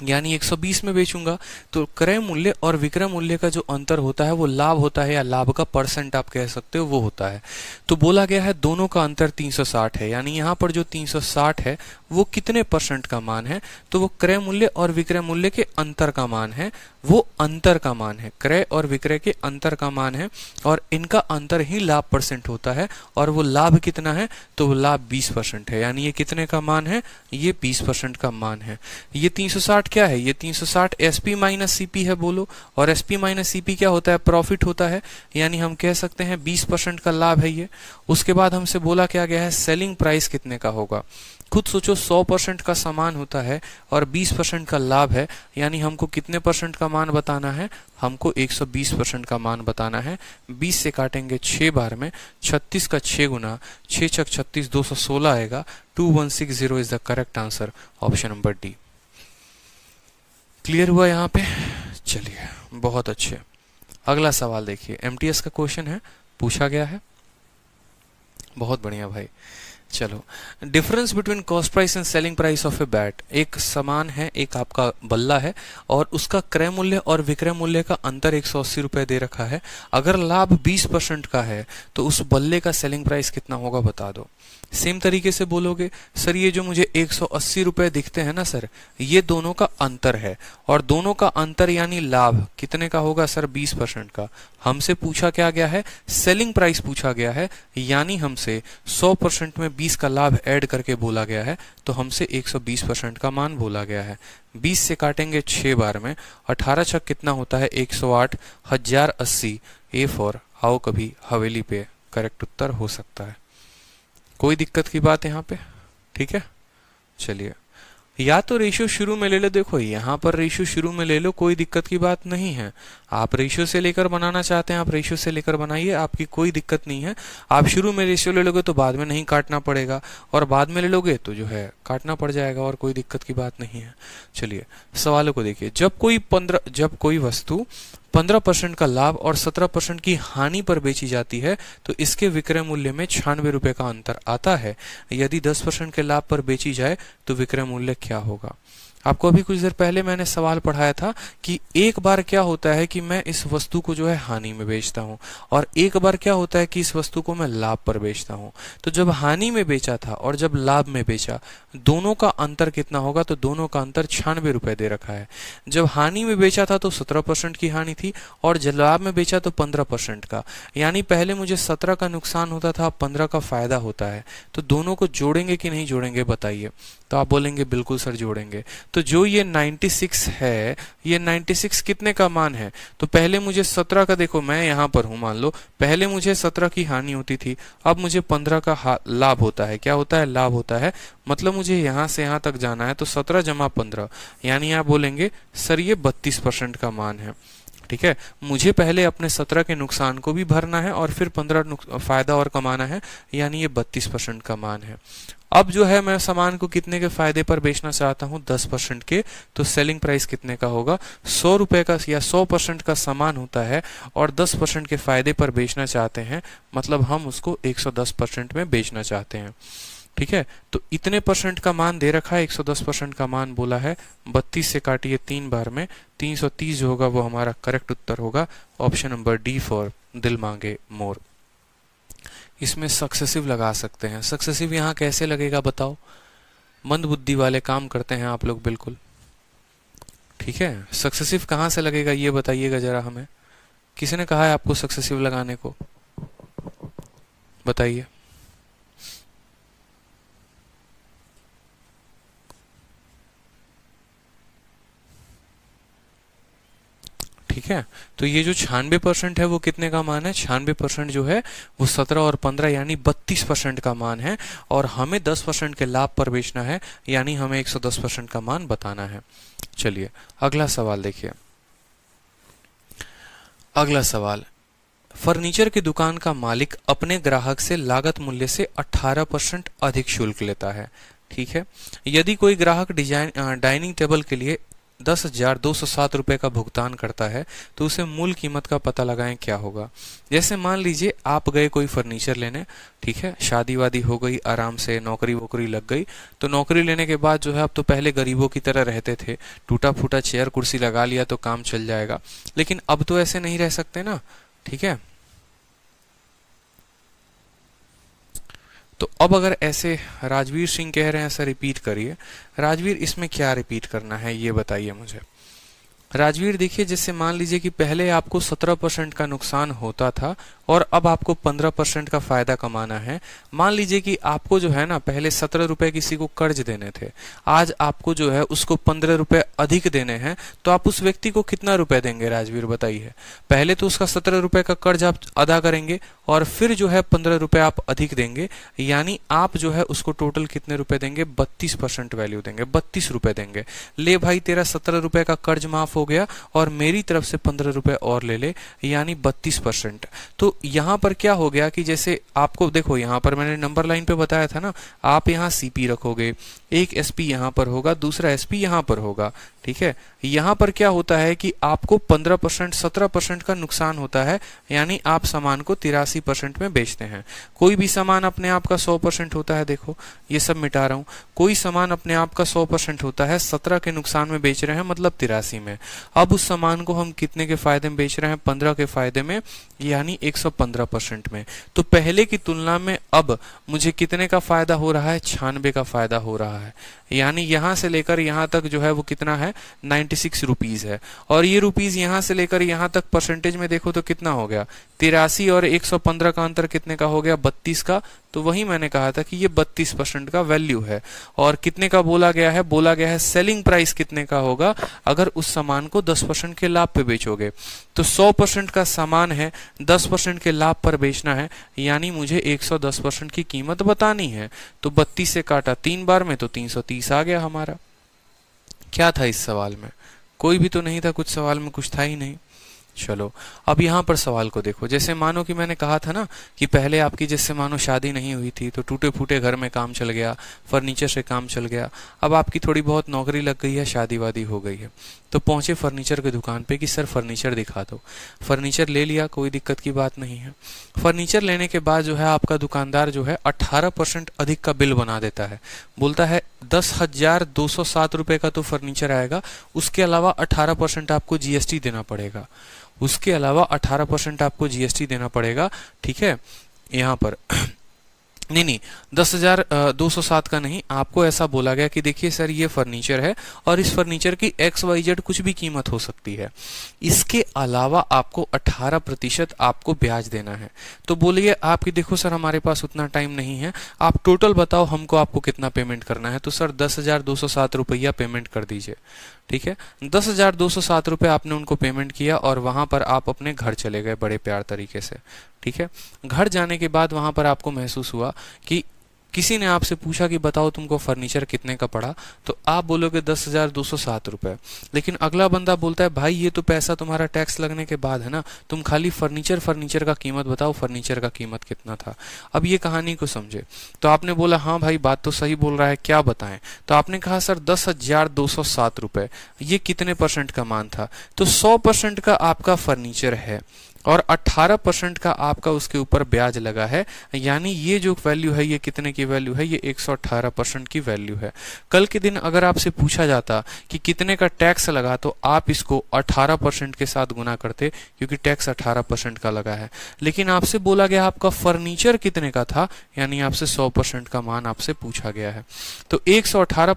यानी 120 में बेचूंगा तो क्रय मूल्य और विक्रय मूल्य का जो अंतर होता है वो लाभ होता है या लाभ का परसेंट आप कह सकते हो वो होता है तो बोला गया है दोनों का अंतर 360 है यानी यहाँ पर जो 360 है वो कितने परसेंट का मान है तो वो क्रय मूल्य और विक्रय मूल्य के अंतर का मान है वो अंतर का मान है क्रय और विक्रय के अंतर का मान है और इनका अंतर ही लाभ परसेंट होता है और वो लाभ कितना है तो लाभ बीस परसेंट है यानी ये कितने का मान है ये बीस परसेंट का मान है ये तीन साठ क्या है ये तीन SP साठ एस माइनस सी है बोलो और SP माइनस सी क्या होता है प्रॉफिट होता है यानी हम कह सकते हैं बीस परसेंट का लाभ है ये उसके बाद हमसे बोला क्या गया है सेलिंग प्राइस कितने का होगा खुद सोचो 100 परसेंट का सामान होता है और 20 परसेंट का लाभ है यानी हमको कितने परसेंट का मान बताना है हमको 120 परसेंट का मान बताना है 20 से काटेंगे 6 बार में 36 का 6 गुना 6 छक 36 दो आएगा two one six zero is the correct answer option number D clear हुआ यहाँ पे चलिए बहुत अच्छे अगला सवाल देखिए एम का क्वेश्चन है पूछा गया है बहुत बढ़िया भाई चलो difference between cost price and selling price of a bat एक समान है एक आपका बल्ला है और उसका क्रय मूल्य और विक्रय मूल्य का अंतर एक सौ अस्सी रुपए दे रखा है अगर लाभ बीस परसेंट का है तो उस बल्ले का सेलिंग प्राइस कितना होगा बता दो सेम तरीके से बोलोगे सर ये जो मुझे एक सौ अस्सी रुपए दिखते हैं ना सर ये दोनों का अंतर है और दोनों का अंतर यानी लाभ कितने का होगा सर बीस परसेंट का हमसे पूछा क्या गया है सेलिंग प्राइस पूछा गया है यानी हमसे सौ परसेंट में बीस का लाभ ऐड करके बोला गया है तो हमसे एक सौ बीस परसेंट का मान बोला गया है बीस से काटेंगे छः बार में अठारह छक कितना होता है एक सौ आठ हजार अस्सी ए फॉर आओ कभी हवेली पे करेक्ट उत्तर हो सकता है कोई दिक्कत की बात यहाँ पे ठीक है चलिए या तो रेशियो शुरू में ले लो देखो यहाँ पर रेशियो शुरू में ले लो कोई दिक्कत की बात नहीं है आप रेशियो से लेकर बनाना चाहते हैं आप रेशियो से लेकर बनाइए आपकी कोई दिक्कत नहीं है आप शुरू में रेशियो ले लोगे तो बाद में नहीं काटना पड़ेगा और बाद में ले लोगे तो जो है काटना पड़ जाएगा और कोई दिक्कत की बात नहीं है चलिए सवालों को देखिए जब कोई पंद्रह जब कोई वस्तु पंद्रह परसेंट का लाभ और सत्रह परसेंट की हानि पर बेची जाती है तो इसके विक्रय मूल्य में छियानवे रुपए का अंतर आता है यदि दस परसेंट के लाभ पर बेची जाए तो विक्रय मूल्य क्या होगा आपको अभी कुछ देर पहले मैंने सवाल पढ़ाया था कि एक बार क्या होता है कि मैं इस वस्तु को जो है हानि में बेचता हूँ और एक बार क्या होता है कि इस वस्तु को मैं लाभ पर बेचता हूँ तो जब हानि में बेचा था और जब लाभ में बेचा दोनों का अंतर कितना होगा तो दोनों का अंतर छियानवे रुपए दे रखा है जब हानि में बेचा था तो सत्रह परसेंट की हानि थी और जब लाभ में बेचा तो पंद्रह परसेंट का यानी पहले मुझे सत्रह का नुकसान होता था पंद्रह का फायदा होता है तो दोनों को जोड़ेंगे कि नहीं जोड़ेंगे बताइए तो आप बोलेंगे बिल्कुल सर जोड़ेंगे तो जो ये 96 है ये 96 कितने का मान है तो पहले मुझे 17 का देखो मैं यहां पर हूं मान लो पहले मुझे 17 की हानि होती थी अब मुझे 15 का लाभ होता है क्या होता है लाभ होता है मतलब मुझे यहां से यहां तक जाना है तो 17 जमा 15 यानी आप बोलेंगे सर ये 32 परसेंट का मान है ठीक है मुझे पहले अपने सत्रह के नुकसान को भी भरना है और फिर पंद्रह फ़ायदा और कमाना है यानी ये बत्तीस परसेंट का मान है अब जो है मैं सामान को कितने के फायदे पर बेचना चाहता हूँ दस परसेंट के तो सेलिंग प्राइस कितने का होगा सौ रुपए का या सौ परसेंट का सामान होता है और दस परसेंट के फायदे पर बेचना चाहते हैं मतलब हम उसको एक सौ दस परसेंट में बेचना चाहते हैं ठीक है तो इतने परसेंट का मान दे रखा है एक सौ दस परसेंट का मान बोला है बत्तीस से काटिए तीन बार में 330 जो होगा वो हमारा करेक्ट उत्तर होगा ऑप्शन नंबर डी फॉर दिल मांगे मोर इसमें सक्सेसिव लगा सकते हैं सक्सेसिव यहाँ कैसे लगेगा बताओ मंद बुद्धि वाले काम करते हैं आप लोग बिल्कुल ठीक है सक्सेसिव कहाँ से लगेगा ये बताइएगा जरा हमें किसने कहा है आपको सक्सेसिव लगाने को बताइए ठीक है तो ये जो छियानबे परसेंट है वो कितने का मान है छियानबे परसेंट जो है वो सत्रह और पंद्रह यानी बत्तीस परसेंट का मान है और हमें दस परसेंट के लाभ पर बेचना है यानी हमें एक सौ दस परसेंट का मान बताना है चलिए अगला सवाल देखिए अगला सवाल फर्नीचर की दुकान का मालिक अपने ग्राहक से लागत मूल्य से 18 परसेंट अधिक शुल्क लेता है ठीक है यदि कोई ग्राहक डिजाइन डाइनिंग टेबल के लिए दस हजार दो सौ सात रुपये का भुगतान करता है तो उसे मूल कीमत का पता लगाएं क्या होगा जैसे मान लीजिए आप गए कोई फर्नीचर लेने ठीक है शादी वादी हो गई आराम से नौकरी वोकरी लग गई तो नौकरी लेने के बाद जो है आप तो पहले गरीबों की तरह रहते थे टूटा फूटा चेयर कुर्सी लगा लिया तो काम चल जाएगा लेकिन अब तो ऐसे नहीं रह सकते ना ठीक है तो अब अगर ऐसे राजवीर सिंह कह रहे हैं सर रिपीट करिए राजवीर इसमें क्या रिपीट करना है ये बताइए मुझे राजवीर देखिए जैसे मान लीजिए कि पहले आपको 17 परसेंट का नुकसान होता था और अब आपको 15 परसेंट का फायदा कमाना है मान लीजिए कि आपको जो है ना पहले सत्रह रुपए किसी को कर्ज देने थे आज आपको जो है उसको पंद्रह रुपए अधिक देने हैं तो आप उस व्यक्ति को कितना रुपए देंगे राजवीर बताइए पहले तो उसका सत्रह रुपए का कर्ज आप अदा करेंगे और फिर जो है पंद्रह रुपए आप अधिक देंगे यानी आप जो है उसको टोटल कितने रुपए देंगे बत्तीस परसेंट वैल्यू देंगे बत्तीस रुपए देंगे ले भाई तेरा सत्रह रुपए का कर्ज माफ हो गया और मेरी तरफ से पंद्रह रुपए और ले ले यानी बत्तीस परसेंट तो यहाँ पर क्या हो गया कि जैसे आपको देखो यहाँ पर मैंने नंबर लाइन पे बताया था ना आप यहाँ सीपी रखोगे एक एसपी यहाँ पर होगा दूसरा एसपी यहाँ पर होगा ठीक है यहाँ पर क्या होता है कि आपको 15 परसेंट सत्रह परसेंट का नुकसान होता है यानी आप सामान को तिरासी परसेंट में बेचते हैं कोई भी सामान अपने आप का 100 परसेंट होता है देखो ये सब मिटा रहा हूँ कोई सामान अपने आप का 100 परसेंट होता है सत्रह के नुकसान में बेच रहे हैं मतलब तिरासी में अब उस सामान को हम कितने के फायदे में बेच रहे हैं पंद्रह के फायदे में यानी एक में तो पहले की तुलना में अब मुझे कितने का फायदा हो रहा है छानबे का फायदा हो रहा है रहा है यानी यहाँ से लेकर यहाँ तक जो है वो कितना है नाइन्टी सिक्स रुपीज़ है और ये रुपीज़ यहाँ से लेकर यहाँ तक परसेंटेज में देखो तो कितना हो गया तिरासी और एक सौ पंद्रह का अंतर कितने का हो गया बत्तीस का तो वही मैंने कहा था कि ये 32 परसेंट का वैल्यू है और कितने का बोला गया है बोला गया है सेलिंग प्राइस कितने का होगा अगर उस सामान को 10 परसेंट के लाभ पे बेचोगे तो 100 परसेंट का सामान है 10 परसेंट के लाभ पर बेचना है यानी मुझे 110 परसेंट की कीमत बतानी है तो 32 से काटा तीन बार में तो 330 आ गया हमारा क्या था इस सवाल में कोई भी तो नहीं था कुछ सवाल में कुछ था ही नहीं चलो अब यहाँ पर सवाल को देखो जैसे मानो कि मैंने कहा था ना कि पहले आपकी जैसे मानो शादी नहीं हुई थी तो टूटे फूटे घर में काम चल गया फर्नीचर से काम चल गया अब आपकी थोड़ी बहुत नौकरी लग गई है शादी वादी हो गई है तो पहुंचे फर्नीचर की दुकान पे कि सर फर्नीचर दिखा दो फर्नीचर ले लिया कोई दिक्कत की बात नहीं है फर्नीचर लेने के बाद जो है आपका दुकानदार जो है अठारह परसेंट अधिक का बिल बना देता है बोलता है दस हजार दो सौ सात रुपए का तो फर्नीचर आएगा उसके अलावा अठारह परसेंट आपको जीएसटी देना पड़ेगा उसके अलावा 18 परसेंट आपको जीएसटी देना पड़ेगा ठीक है यहाँ पर [CLEARS THROAT] नहीं नहीं दस हजार दो सौ सात का नहीं आपको ऐसा बोला गया कि देखिए सर ये फर्नीचर है और इस फर्नीचर की एक्स वाई जेड कुछ भी कीमत हो सकती है इसके अलावा आपको अठारह प्रतिशत आपको ब्याज देना है तो बोलिए आपकी देखो सर हमारे पास उतना टाइम नहीं है आप टोटल बताओ हमको आपको कितना पेमेंट करना है तो सर दस हजार दो सौ सात रुपया पेमेंट कर दीजिए ठीक है दस हज़ार दो सौ सात रुपये आपने उनको पेमेंट किया और वहां पर आप अपने घर चले गए बड़े प्यार तरीके से ठीक है घर जाने के बाद वहां पर आपको महसूस हुआ कि किसी ने आपसे पूछा कि बताओ तुमको फर्नीचर कितने का पड़ा तो आप बोलोगे दस हजार दो सौ सात रुपए लेकिन अगला बंदा बोलता है भाई ये तो पैसा तुम्हारा टैक्स लगने के बाद है ना तुम खाली फर्नीचर फर्नीचर का कीमत बताओ फर्नीचर का कीमत कितना था अब ये कहानी को समझे तो आपने बोला हाँ भाई बात तो सही बोल रहा है क्या बताए तो आपने कहा सर दस हजार दो सौ सात रुपए ये कितने परसेंट का मान था तो सौ परसेंट का आपका फर्नीचर है और 18 परसेंट का आपका उसके ऊपर ब्याज लगा है यानी ये जो वैल्यू है ये कितने की वैल्यू है ये 118 परसेंट की वैल्यू है कल के दिन अगर आपसे पूछा जाता कि कितने का टैक्स लगा तो आप इसको 18 परसेंट के साथ गुना करते क्योंकि टैक्स 18 परसेंट का लगा है लेकिन आपसे बोला गया आपका फर्नीचर कितने का था यानी आपसे सौ परसेंट का मान आपसे पूछा गया है तो एक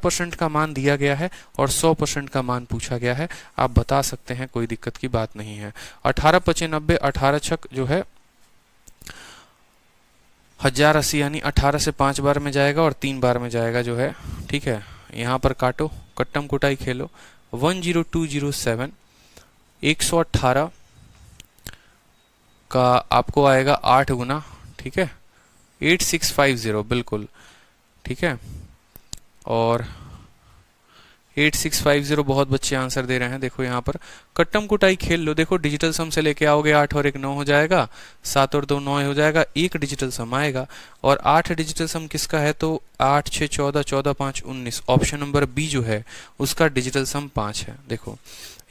परसेंट का मान दिया गया है और सौ परसेंट का मान पूछा गया है आप बता सकते हैं कोई दिक्कत की बात नहीं है अठारह पचे अठारह छक जो है हजार अस्सी यानी अठारह से पाँच बार में जाएगा और तीन बार में जाएगा जो है ठीक है यहाँ पर काटो कट्टम कुटाई खेलो one zero two zero seven एक सौ अट्ठारह का आपको आएगा आठ गुना ठीक है एट सिक्स फाइव ज़ीरो बिल्कुल ठीक है और एट सिक्स फाइव जीरो बहुत बच्चे आंसर दे रहे हैं देखो यहाँ पर कट्टम कुटाई खेल लो देखो डिजिटल सम से लेके आओगे आठ और एक नौ हो जाएगा सात और दो नौ हो जाएगा एक डिजिटल सम आएगा और आठ डिजिटल सम किसका है तो आठ छः चौदह चौदह पाँच उन्नीस ऑप्शन नंबर बी जो है उसका डिजिटल सम पाँच है देखो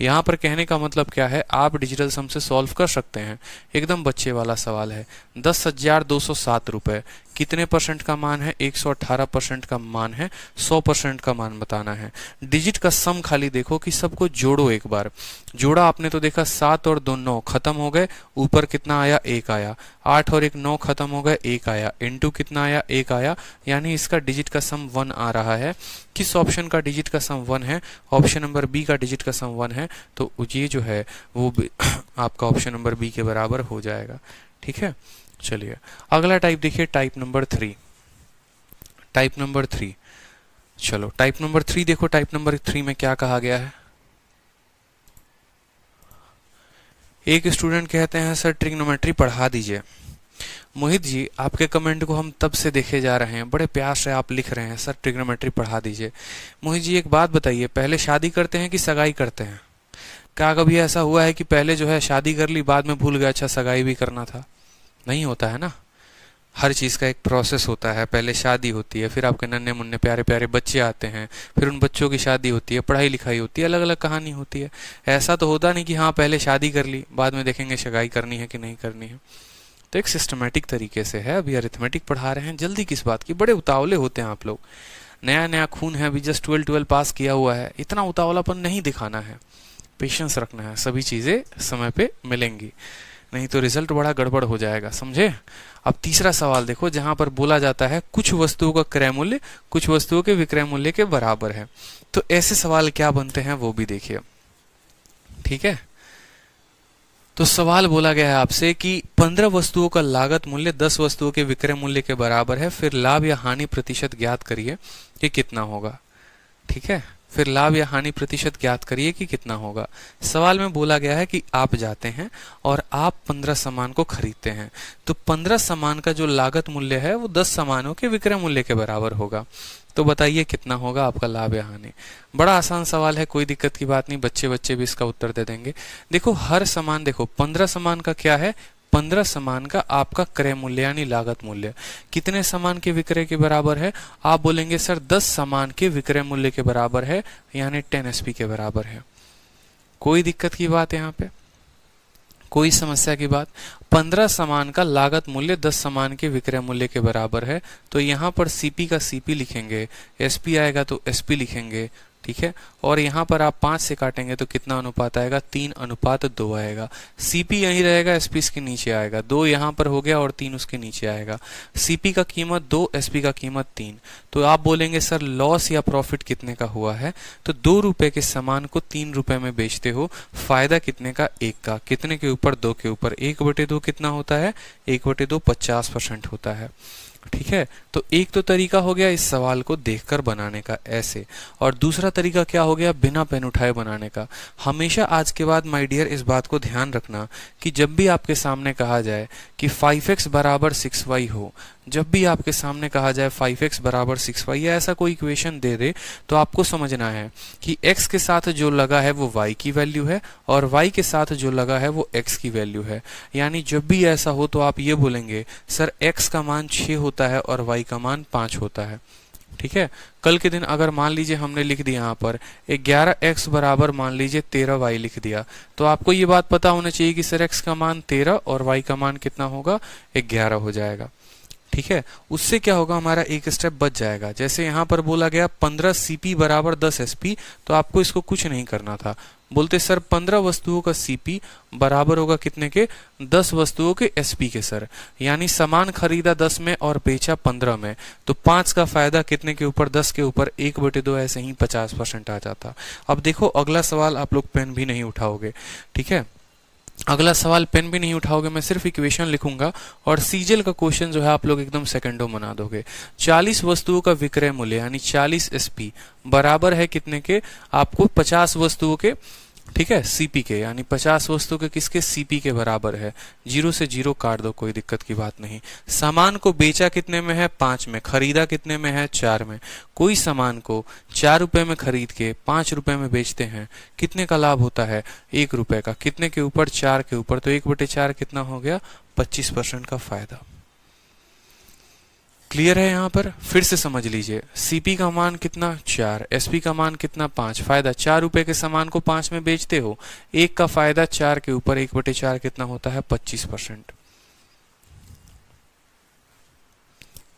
यहाँ पर कहने का मतलब क्या है आप डिजिटल सम से सॉल्व कर सकते हैं एकदम बच्चे वाला सवाल है दस हजार दो सौ सात रुपये कितने परसेंट का मान है एक सौ अट्ठारह परसेंट का मान है सौ परसेंट का मान बताना है डिजिट का सम खाली देखो कि सबको जोड़ो एक बार जोड़ा आपने तो देखा सात और दो नौ खत्म हो गए ऊपर कितना आया एक आया आठ और एक नौ खत्म हो गए एक आया इंटू कितना आया एक आया यानी इसका डिजिट का सम वन आ रहा है किस ऑप्शन का डिजिट का सम वन है ऑप्शन नंबर बी का डिजिट का सम वन है तो ये जो है वो [CLEARS THROAT] आपका ऑप्शन नंबर बी के बराबर हो जाएगा ठीक है चलिए अगला टाइप देखिए type number three type number three चलो टाइप नंबर थ्री देखो टाइप नंबर थ्री में क्या कहा गया है एक स्टूडेंट कहते हैं सर ट्रिग्नोमेट्री पढ़ा दीजिए मोहित जी आपके कमेंट को हम तब से देखे जा रहे हैं बड़े प्यार से आप लिख रहे हैं सर ट्रिग्नोमेट्री पढ़ा दीजिए मोहित जी एक बात बताइए पहले शादी करते हैं कि सगाई करते हैं क्या कभी ऐसा हुआ है कि पहले जो है शादी कर ली बाद में भूल गया अच्छा सगाई भी करना था नहीं होता है ना हर चीज़ का एक प्रोसेस होता है पहले शादी होती है फिर आपके नन्हे मुन्ने प्यारे प्यारे बच्चे आते हैं फिर उन बच्चों की शादी होती है पढ़ाई लिखाई होती है अलग अलग कहानी होती है ऐसा तो होता नहीं कि हाँ पहले शादी कर ली बाद में देखेंगे सगाई करनी है कि नहीं करनी है तो एक सिस्टमेटिक तरीके से है अभी अरिथमेटिक पढ़ा रहे हैं जल्दी किस बात की बड़े उतावले होते हैं आप लोग नया नया खून है अभी जस्ट ट्वेल्व ट्वेल्व पास किया हुआ है इतना उतावलापन नहीं दिखाना है पेशेंस रखना है सभी चीज़ें समय पे मिलेंगी नहीं तो रिजल्ट बड़ा गड़बड़ हो जाएगा समझे अब तीसरा सवाल देखो जहां पर बोला जाता है कुछ वस्तुओं का क्रय मूल्य कुछ वस्तुओं के विक्रय मूल्य के बराबर है तो ऐसे सवाल क्या बनते हैं वो भी देखिए ठीक है तो सवाल बोला गया है आपसे कि 15 वस्तुओं का लागत मूल्य 10 वस्तुओं के विक्रय मूल्य के बराबर है फिर लाभ या हानि प्रतिशत ज्ञात करिए कि कितना होगा ठीक है फिर लाभ या हानि प्रतिशत ज्ञात करिए कि कितना होगा सवाल में बोला गया है कि आप जाते हैं और आप पंद्रह सामान को खरीदते हैं तो पंद्रह सामान का जो लागत मूल्य है वो दस सामानों के विक्रय मूल्य के बराबर होगा तो बताइए कितना होगा आपका लाभ या हानि बड़ा आसान सवाल है कोई दिक्कत की बात नहीं बच्चे बच्चे भी इसका उत्तर दे देंगे देखो हर सामान देखो पंद्रह सामान का क्या है पंद्रह सामान का आपका क्रय मूल्य यानी लागत मूल्य कितने सामान के विक्रय के बराबर है आप बोलेंगे सर दस सामान के विक्रय मूल्य के बराबर है यानी टेन एस के बराबर है कोई दिक्कत की बात यहाँ पे कोई समस्या की बात पंद्रह सामान का लागत मूल्य दस सामान के विक्रय मूल्य के बराबर है तो यहाँ पर सीपी का सीपी लिखेंगे एसपी आएगा तो एसपी लिखेंगे ठीक है और यहाँ पर आप पांच से काटेंगे तो कितना अनुपात आएगा तीन अनुपात दो आएगा सीपी यही रहेगा एसपी इसके नीचे आएगा दो यहाँ पर हो गया और तीन उसके नीचे आएगा सीपी का कीमत दो एसपी का कीमत तीन तो आप बोलेंगे सर लॉस या प्रॉफिट कितने का हुआ है तो दो रुपए के सामान को तीन रुपए में बेचते हो फायदा कितने का एक का कितने के ऊपर दो के ऊपर एक बटे कितना होता है एक बटे दो होता है ठीक है तो एक तो तरीका हो गया इस सवाल को देखकर बनाने का ऐसे और दूसरा तरीका क्या हो गया बिना पेन उठाए बनाने का हमेशा आज के बाद माय डियर इस बात को ध्यान रखना कि जब भी आपके सामने कहा जाए कि 5x बराबर 6y हो जब भी आपके सामने कहा जाए 5x बराबर 6y या ऐसा कोई इक्वेशन दे दे तो आपको समझना है कि x के साथ जो लगा है वो y की वैल्यू है और y के साथ जो लगा है वो x की वैल्यू है यानी जब भी ऐसा हो तो आप ये बोलेंगे सर x का मान 6 हो होता है और वाई का मान पाँच होता है ठीक है कल के दिन अगर मान लीजिए हमने लिख दिया यहाँ पर ग्यारह एक्स बराबर मान लीजिए तेरह वाई लिख दिया तो आपको ये बात पता होना चाहिए कि सर एक्स का मान तेरह और वाई का मान कितना होगा ग्यारह हो जाएगा ठीक है उससे क्या होगा हमारा एक स्टेप बच जाएगा जैसे यहाँ पर बोला गया पंद्रह सीपी बराबर दस एसपी तो आपको इसको कुछ नहीं करना था बोलते सर पंद्रह वस्तुओं का सीपी बराबर होगा कितने के दस वस्तुओं के एसपी के सर यानी सामान खरीदा दस में और बेचा पंद्रह में तो पांच का फायदा कितने के ऊपर दस के ऊपर एक बटे दो ऐसे ही पचास परसेंट आ जाता अब देखो अगला सवाल आप लोग पेन भी नहीं उठाओगे ठीक है अगला सवाल पेन भी नहीं उठाओगे मैं सिर्फ इक्वेशन लिखूंगा और सीजल का क्वेश्चन जो है आप लोग एकदम सेकंडो बना दोगे 40 वस्तुओं का विक्रय मूल्य यानी 40 एसपी बराबर है कितने के आपको 50 वस्तुओं के ठीक है सीपी के यानी पचास वस्तु के किसके सीपी के बराबर है जीरो से जीरो काट दो कोई दिक्कत की बात नहीं सामान को बेचा कितने में है पांच में खरीदा कितने में है चार में कोई सामान को चार रुपए में खरीद के पांच रुपए में बेचते हैं कितने का लाभ होता है एक रुपए का कितने के ऊपर चार के ऊपर तो एक बटे चार कितना हो गया पच्चीस परसेंट का फायदा क्लियर है यहाँ पर फिर से समझ लीजिए सीपी का मान कितना चार एसपी का मान कितना पांच फायदा चार रुपए के सामान को पांच में बेचते हो एक का फायदा चार के ऊपर एक बटे चार कितना होता है पच्चीस परसेंट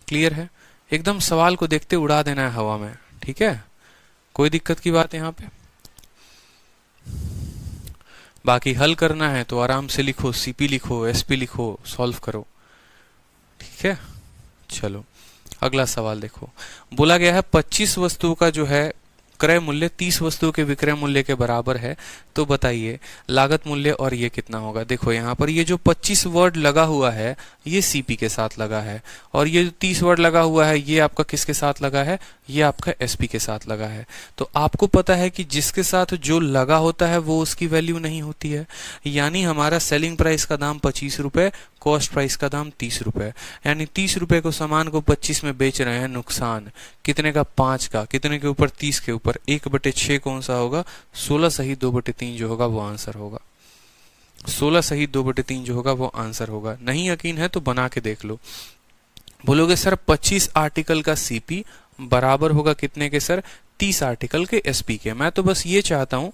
क्लियर है एकदम सवाल को देखते उड़ा देना है हवा में ठीक है कोई दिक्कत की बात यहाँ पे बाकी हल करना है तो आराम से लिखो सीपी लिखो एसपी लिखो सॉल्व करो ठीक है चलो अगला सवाल देखो बोला गया है 25 वस्तुओं का जो है क्रय मूल्य 30 वस्तुओं के विक्रय मूल्य के बराबर है तो बताइए लागत मूल्य और ये कितना होगा देखो यहाँ पर ये जो 25 वर्ड लगा हुआ है ये सीपी के साथ लगा है और ये जो 30 वर्ड लगा हुआ है ये आपका किसके साथ लगा है ये आपका एस के साथ लगा है तो आपको पता है कि जिसके साथ जो लगा होता है वो उसकी वैल्यू नहीं होती है यानी हमारा सेलिंग प्राइस का दाम पच्चीस रुपये कॉस्ट प्राइस का दाम तीस रुपये यानी तीस रुपये को सामान को पच्चीस में बेच रहे हैं नुकसान कितने का पाँच का कितने के ऊपर तीस के ऊपर एक बटे कौन सा होगा सोलह सही दो बटे तीन जो होगा वो आंसर होगा सोलह सही दो बटे तीन जो होगा वो आंसर होगा नहीं यकीन है तो बना के देख लो बोलोगे सर 25 आर्टिकल का सीपी बराबर होगा कितने के सर तीस आर्टिकल के एसपी के मैं तो बस ये चाहता हूं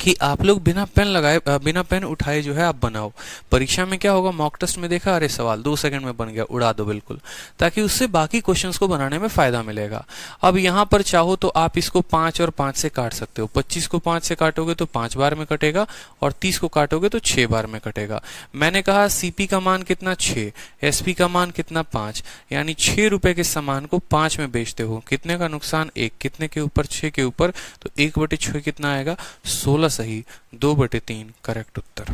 कि आप लोग बिना पेन लगाए बिना पेन उठाए जो है आप बनाओ परीक्षा में क्या होगा मॉक टेस्ट में देखा अरे सवाल दो सेकंड में बन गया उड़ा दो बिल्कुल ताकि उससे बाकी क्वेश्चंस को बनाने में फायदा मिलेगा अब यहाँ पर चाहो तो आप इसको पांच और पांच से काट सकते हो पच्चीस को पांच से काटोगे तो पांच बार में कटेगा और तीस को काटोगे तो छह बार में कटेगा मैंने कहा सीपी का मान कितना छ एस का मान कितना पांच यानी छह रुपए के सामान को पांच में बेचते हो कितने का नुकसान एक कितने के ऊपर छ के ऊपर तो एक बटे कितना आएगा सोलह सोलह सही दो बटे तीन करेक्ट उत्तर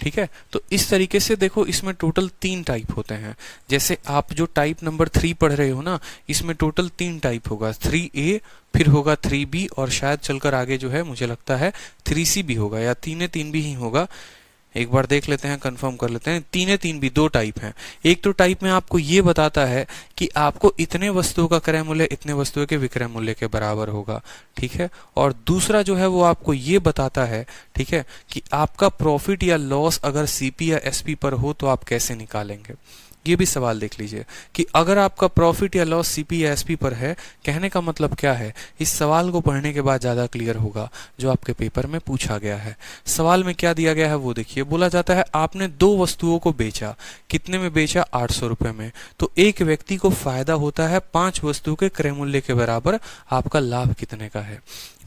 ठीक है तो इस तरीके से देखो इसमें टोटल तीन टाइप होते हैं जैसे आप जो टाइप नंबर थ्री पढ़ रहे हो ना इसमें टोटल तीन टाइप होगा थ्री ए फिर होगा थ्री बी और शायद चलकर आगे जो है मुझे लगता है थ्री सी भी होगा या तीन तीन भी ही होगा एक बार देख लेते हैं कंफर्म कर लेते हैं तीने तीन भी दो टाइप हैं एक तो टाइप में आपको ये बताता है कि आपको इतने वस्तुओं का क्रय मूल्य इतने वस्तुओं के विक्रय मूल्य के बराबर होगा ठीक है और दूसरा जो है वो आपको ये बताता है ठीक है कि आपका प्रॉफिट या लॉस अगर सीपी या एसपी पर हो तो आप कैसे निकालेंगे ये भी सवाल देख लीजिए कि अगर आपका प्रॉफिट या लॉस सी पी या एस पी पर है कहने का मतलब क्या है इस सवाल को पढ़ने के बाद ज़्यादा क्लियर होगा जो आपके पेपर में पूछा गया है सवाल में क्या दिया गया है वो देखिए बोला जाता है आपने दो वस्तुओं को बेचा कितने में बेचा आठ सौ रुपए में तो एक व्यक्ति को फायदा होता है पांच वस्तु के क्रय मूल्य के बराबर आपका लाभ कितने का है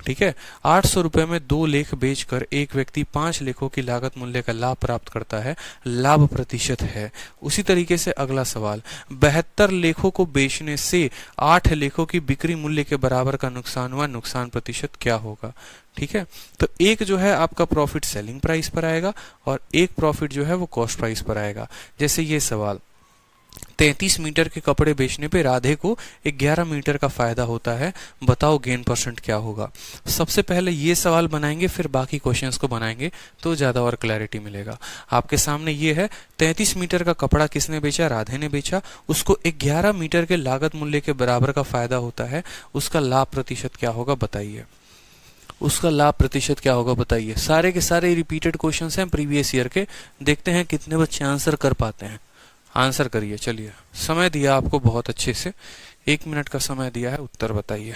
ठीक है आठ सौ रुपए में दो लेख बेचकर एक व्यक्ति पांच लेखों की लागत मूल्य का लाभ प्राप्त करता है लाभ प्रतिशत है उसी तरीके से अगला सवाल बहत्तर लेखों को बेचने से आठ लेखों की बिक्री मूल्य के बराबर का नुकसान हुआ नुकसान प्रतिशत क्या होगा ठीक है तो एक जो है आपका प्रॉफिट सेलिंग प्राइस पर आएगा और एक प्रॉफिट जो है वो कॉस्ट प्राइस पर आएगा जैसे ये सवाल तैतीस मीटर के कपड़े बेचने पे राधे को ग्यारह मीटर का फायदा होता है बताओ गेन परसेंट क्या होगा सबसे पहले ये सवाल बनाएंगे फिर बाकी क्वेश्चंस को बनाएंगे तो ज्यादा और क्लैरिटी मिलेगा आपके सामने ये है तैतीस मीटर का कपड़ा किसने बेचा राधे ने बेचा उसको ग्यारह मीटर के लागत मूल्य के बराबर का फायदा होता है उसका लाभ प्रतिशत क्या होगा बताइए उसका लाभ प्रतिशत क्या होगा बताइए सारे के सारे रिपीटेड क्वेश्चन हैं प्रीवियस ईयर के देखते हैं कितने बच्चे आंसर कर पाते हैं आंसर करिए चलिए समय दिया आपको बहुत अच्छे से एक मिनट का समय दिया है उत्तर बताइए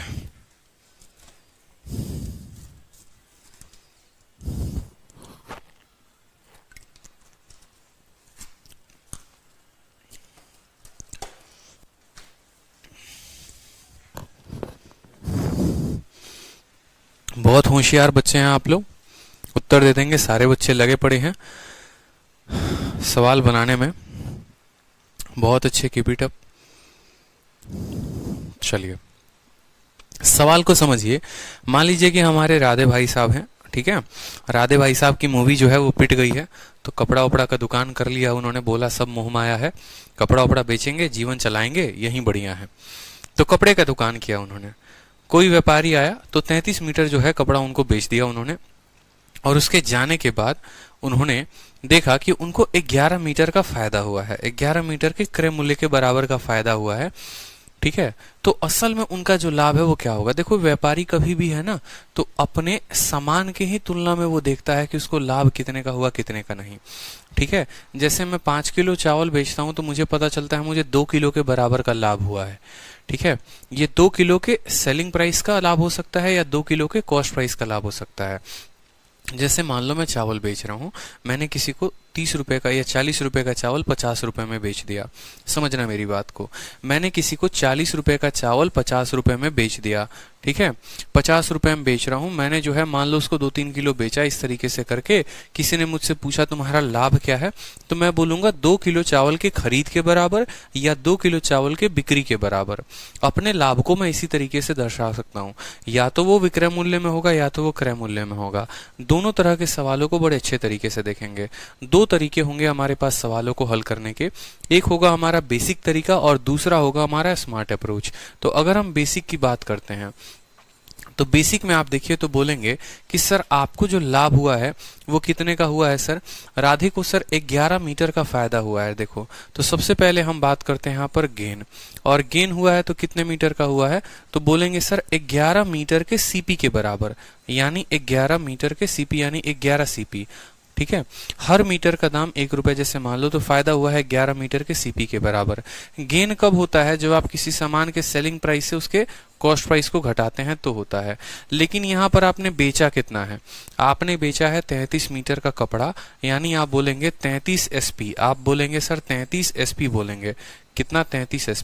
बहुत होशियार बच्चे हैं आप लोग उत्तर दे देंगे सारे बच्चे लगे पड़े हैं सवाल बनाने में बहुत अच्छे कीप इट चलिए सवाल को समझिए मान लीजिए कि हमारे राधे भाई साहब हैं ठीक है राधे भाई साहब की मूवी जो है वो पिट गई है तो कपड़ा उपड़ा का दुकान कर लिया उन्होंने बोला सब मोह माया है कपड़ा उपड़ा बेचेंगे जीवन चलाएंगे यही बढ़िया है तो कपड़े का दुकान किया उन्होंने कोई व्यापारी आया तो 33 मीटर जो है कपड़ा उनको बेच दिया उन्होंने और उसके जाने के बाद उन्होंने देखा कि उनको 11 मीटर का फायदा हुआ है 11 मीटर के क्रय मूल्य के बराबर का फायदा हुआ है ठीक है तो असल में उनका जो लाभ है वो क्या होगा देखो व्यापारी कभी भी है ना तो अपने सामान के ही तुलना में वो देखता है कि उसको लाभ कितने का हुआ कितने का नहीं ठीक है जैसे मैं पांच किलो चावल बेचता हूँ तो मुझे पता चलता है मुझे दो किलो के बराबर का लाभ हुआ है ठीक है ये दो किलो के सेलिंग प्राइस का लाभ हो सकता है या दो किलो के कॉस्ट प्राइस का लाभ हो सकता है जैसे मान लो मैं चावल बेच रहा हूँ मैंने किसी को तीस रुपए का या चालीस रुपए का चावल पचास रुपए में बेच दिया समझना मेरी बात को मैंने किसी को चालीस रुपए का चावल पचास रुपए में बेच दिया ठीक है पचास रुपए में बेच रहा हूं मैंने जो है मान लो उसको दो तीन किलो बेचा इस तरीके से करके किसी ने मुझसे पूछा तुम्हारा लाभ क्या है तो मैं बोलूंगा दो किलो चावल के खरीद के बराबर या दो किलो चावल के बिक्री के बराबर अपने लाभ को मैं इसी तरीके से दर्शा सकता हूँ या तो वो विक्रय मूल्य में होगा या तो वो क्रय मूल्य में होगा दोनों तरह के सवालों को बड़े अच्छे तरीके से देखेंगे दो तरीके होंगे हमारे पास सवालों को हल करने के एक होगा हमारा बेसिक तरीका और दूसरा होगा हमारा स्मार्ट अप्रोच तो अगर हम बेसिक की बात करते हैं तो बेसिक में आप देखिए तो बोलेंगे कि सर आपको जो लाभ हुआ है वो कितने का हुआ है सर राधे को सर 11 मीटर का फायदा हुआ है देखो तो सबसे पहले हम बात करते हैं यहाँ पर गेन और गेन हुआ है तो कितने मीटर का हुआ है तो बोलेंगे सर 11 मीटर के सीपी के बराबर यानी 11 मीटर के सीपी यानी 11 सीपी ठीक है हर मीटर का दाम एक रुपए जैसे मान लो तो फायदा हुआ है ग्यारह मीटर के सीपी के बराबर गेन कब होता है जब आप किसी सामान के सेलिंग प्राइस से उसके कॉस्ट प्राइस को घटाते हैं तो होता है लेकिन यहाँ पर आपने बेचा कितना है आपने बेचा है 33 मीटर का कपड़ा यानी आप बोलेंगे 33 एसपी आप बोलेंगे सर 33 एसपी बोलेंगे कितना तैंतीस एस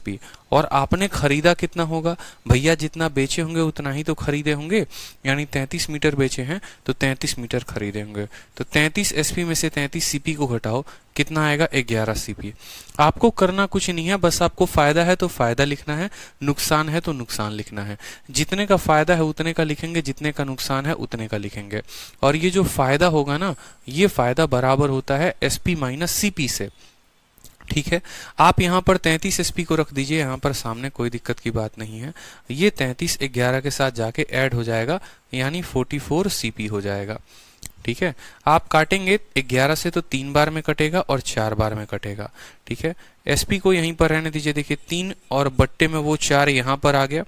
और आपने खरीदा कितना होगा भैया जितना बेचे होंगे उतना ही तो खरीदे होंगे यानी तैंतीस मीटर बेचे हैं तो तैंतीस मीटर खरीदे होंगे तो तैंतीस एस में से तैंतीस सी को घटाओ कितना आएगा ग्यारह सीपी आपको करना कुछ नहीं है बस आपको फायदा है तो फायदा लिखना है नुकसान है तो नुकसान लिखना है जितने का फायदा है उतने का लिखेंगे जितने का नुकसान है उतने का लिखेंगे और ये जो फायदा होगा ना ये फायदा बराबर होता है एस पी माइनस सी से ठीक है आप यहाँ पर 33 एसपी को रख दीजिए यहाँ पर सामने कोई दिक्कत की बात नहीं है ये 33 ग्यारह के साथ जाके ऐड हो जाएगा यानी 44 सीपी हो जाएगा ठीक है आप काटेंगे 11 से तो तीन बार में कटेगा और चार बार में कटेगा ठीक है एसपी को यहीं पर रहने दीजिए देखिए तीन और बट्टे में वो चार यहाँ पर आ गया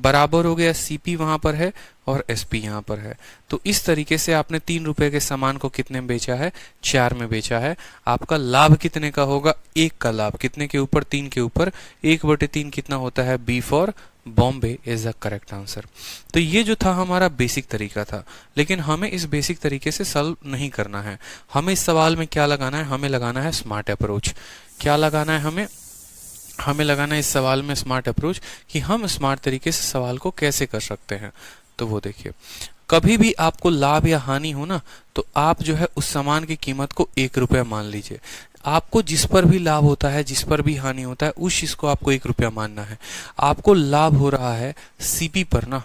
बराबर हो गया सीपी वहां पर है और एसपी यहाँ पर है तो इस तरीके से आपने तीन रुपए के सामान को कितने में बेचा है चार में बेचा है आपका लाभ कितने का होगा एक का लाभ कितने के ऊपर तीन के ऊपर एक बटे तीन कितना होता है B for Bombay is the correct answer तो ये जो था हमारा बेसिक तरीका था लेकिन हमें इस बेसिक तरीके से सॉल्व नहीं करना है हमें इस सवाल में क्या लगाना है हमें लगाना है स्मार्ट अप्रोच क्या लगाना है हमें हमें लगाना इस सवाल में स्मार्ट अप्रोच कि हम स्मार्ट तरीके से सवाल को कैसे कर सकते हैं तो वो देखिए कभी भी आपको लाभ या हानि हो ना तो आप जो है उस सामान की कीमत को एक रुपया मान लीजिए आपको जिस पर भी लाभ होता है जिस पर भी हानि होता है उस चीज़ को आपको एक रुपया मानना है आपको लाभ हो रहा है सीपी पर ना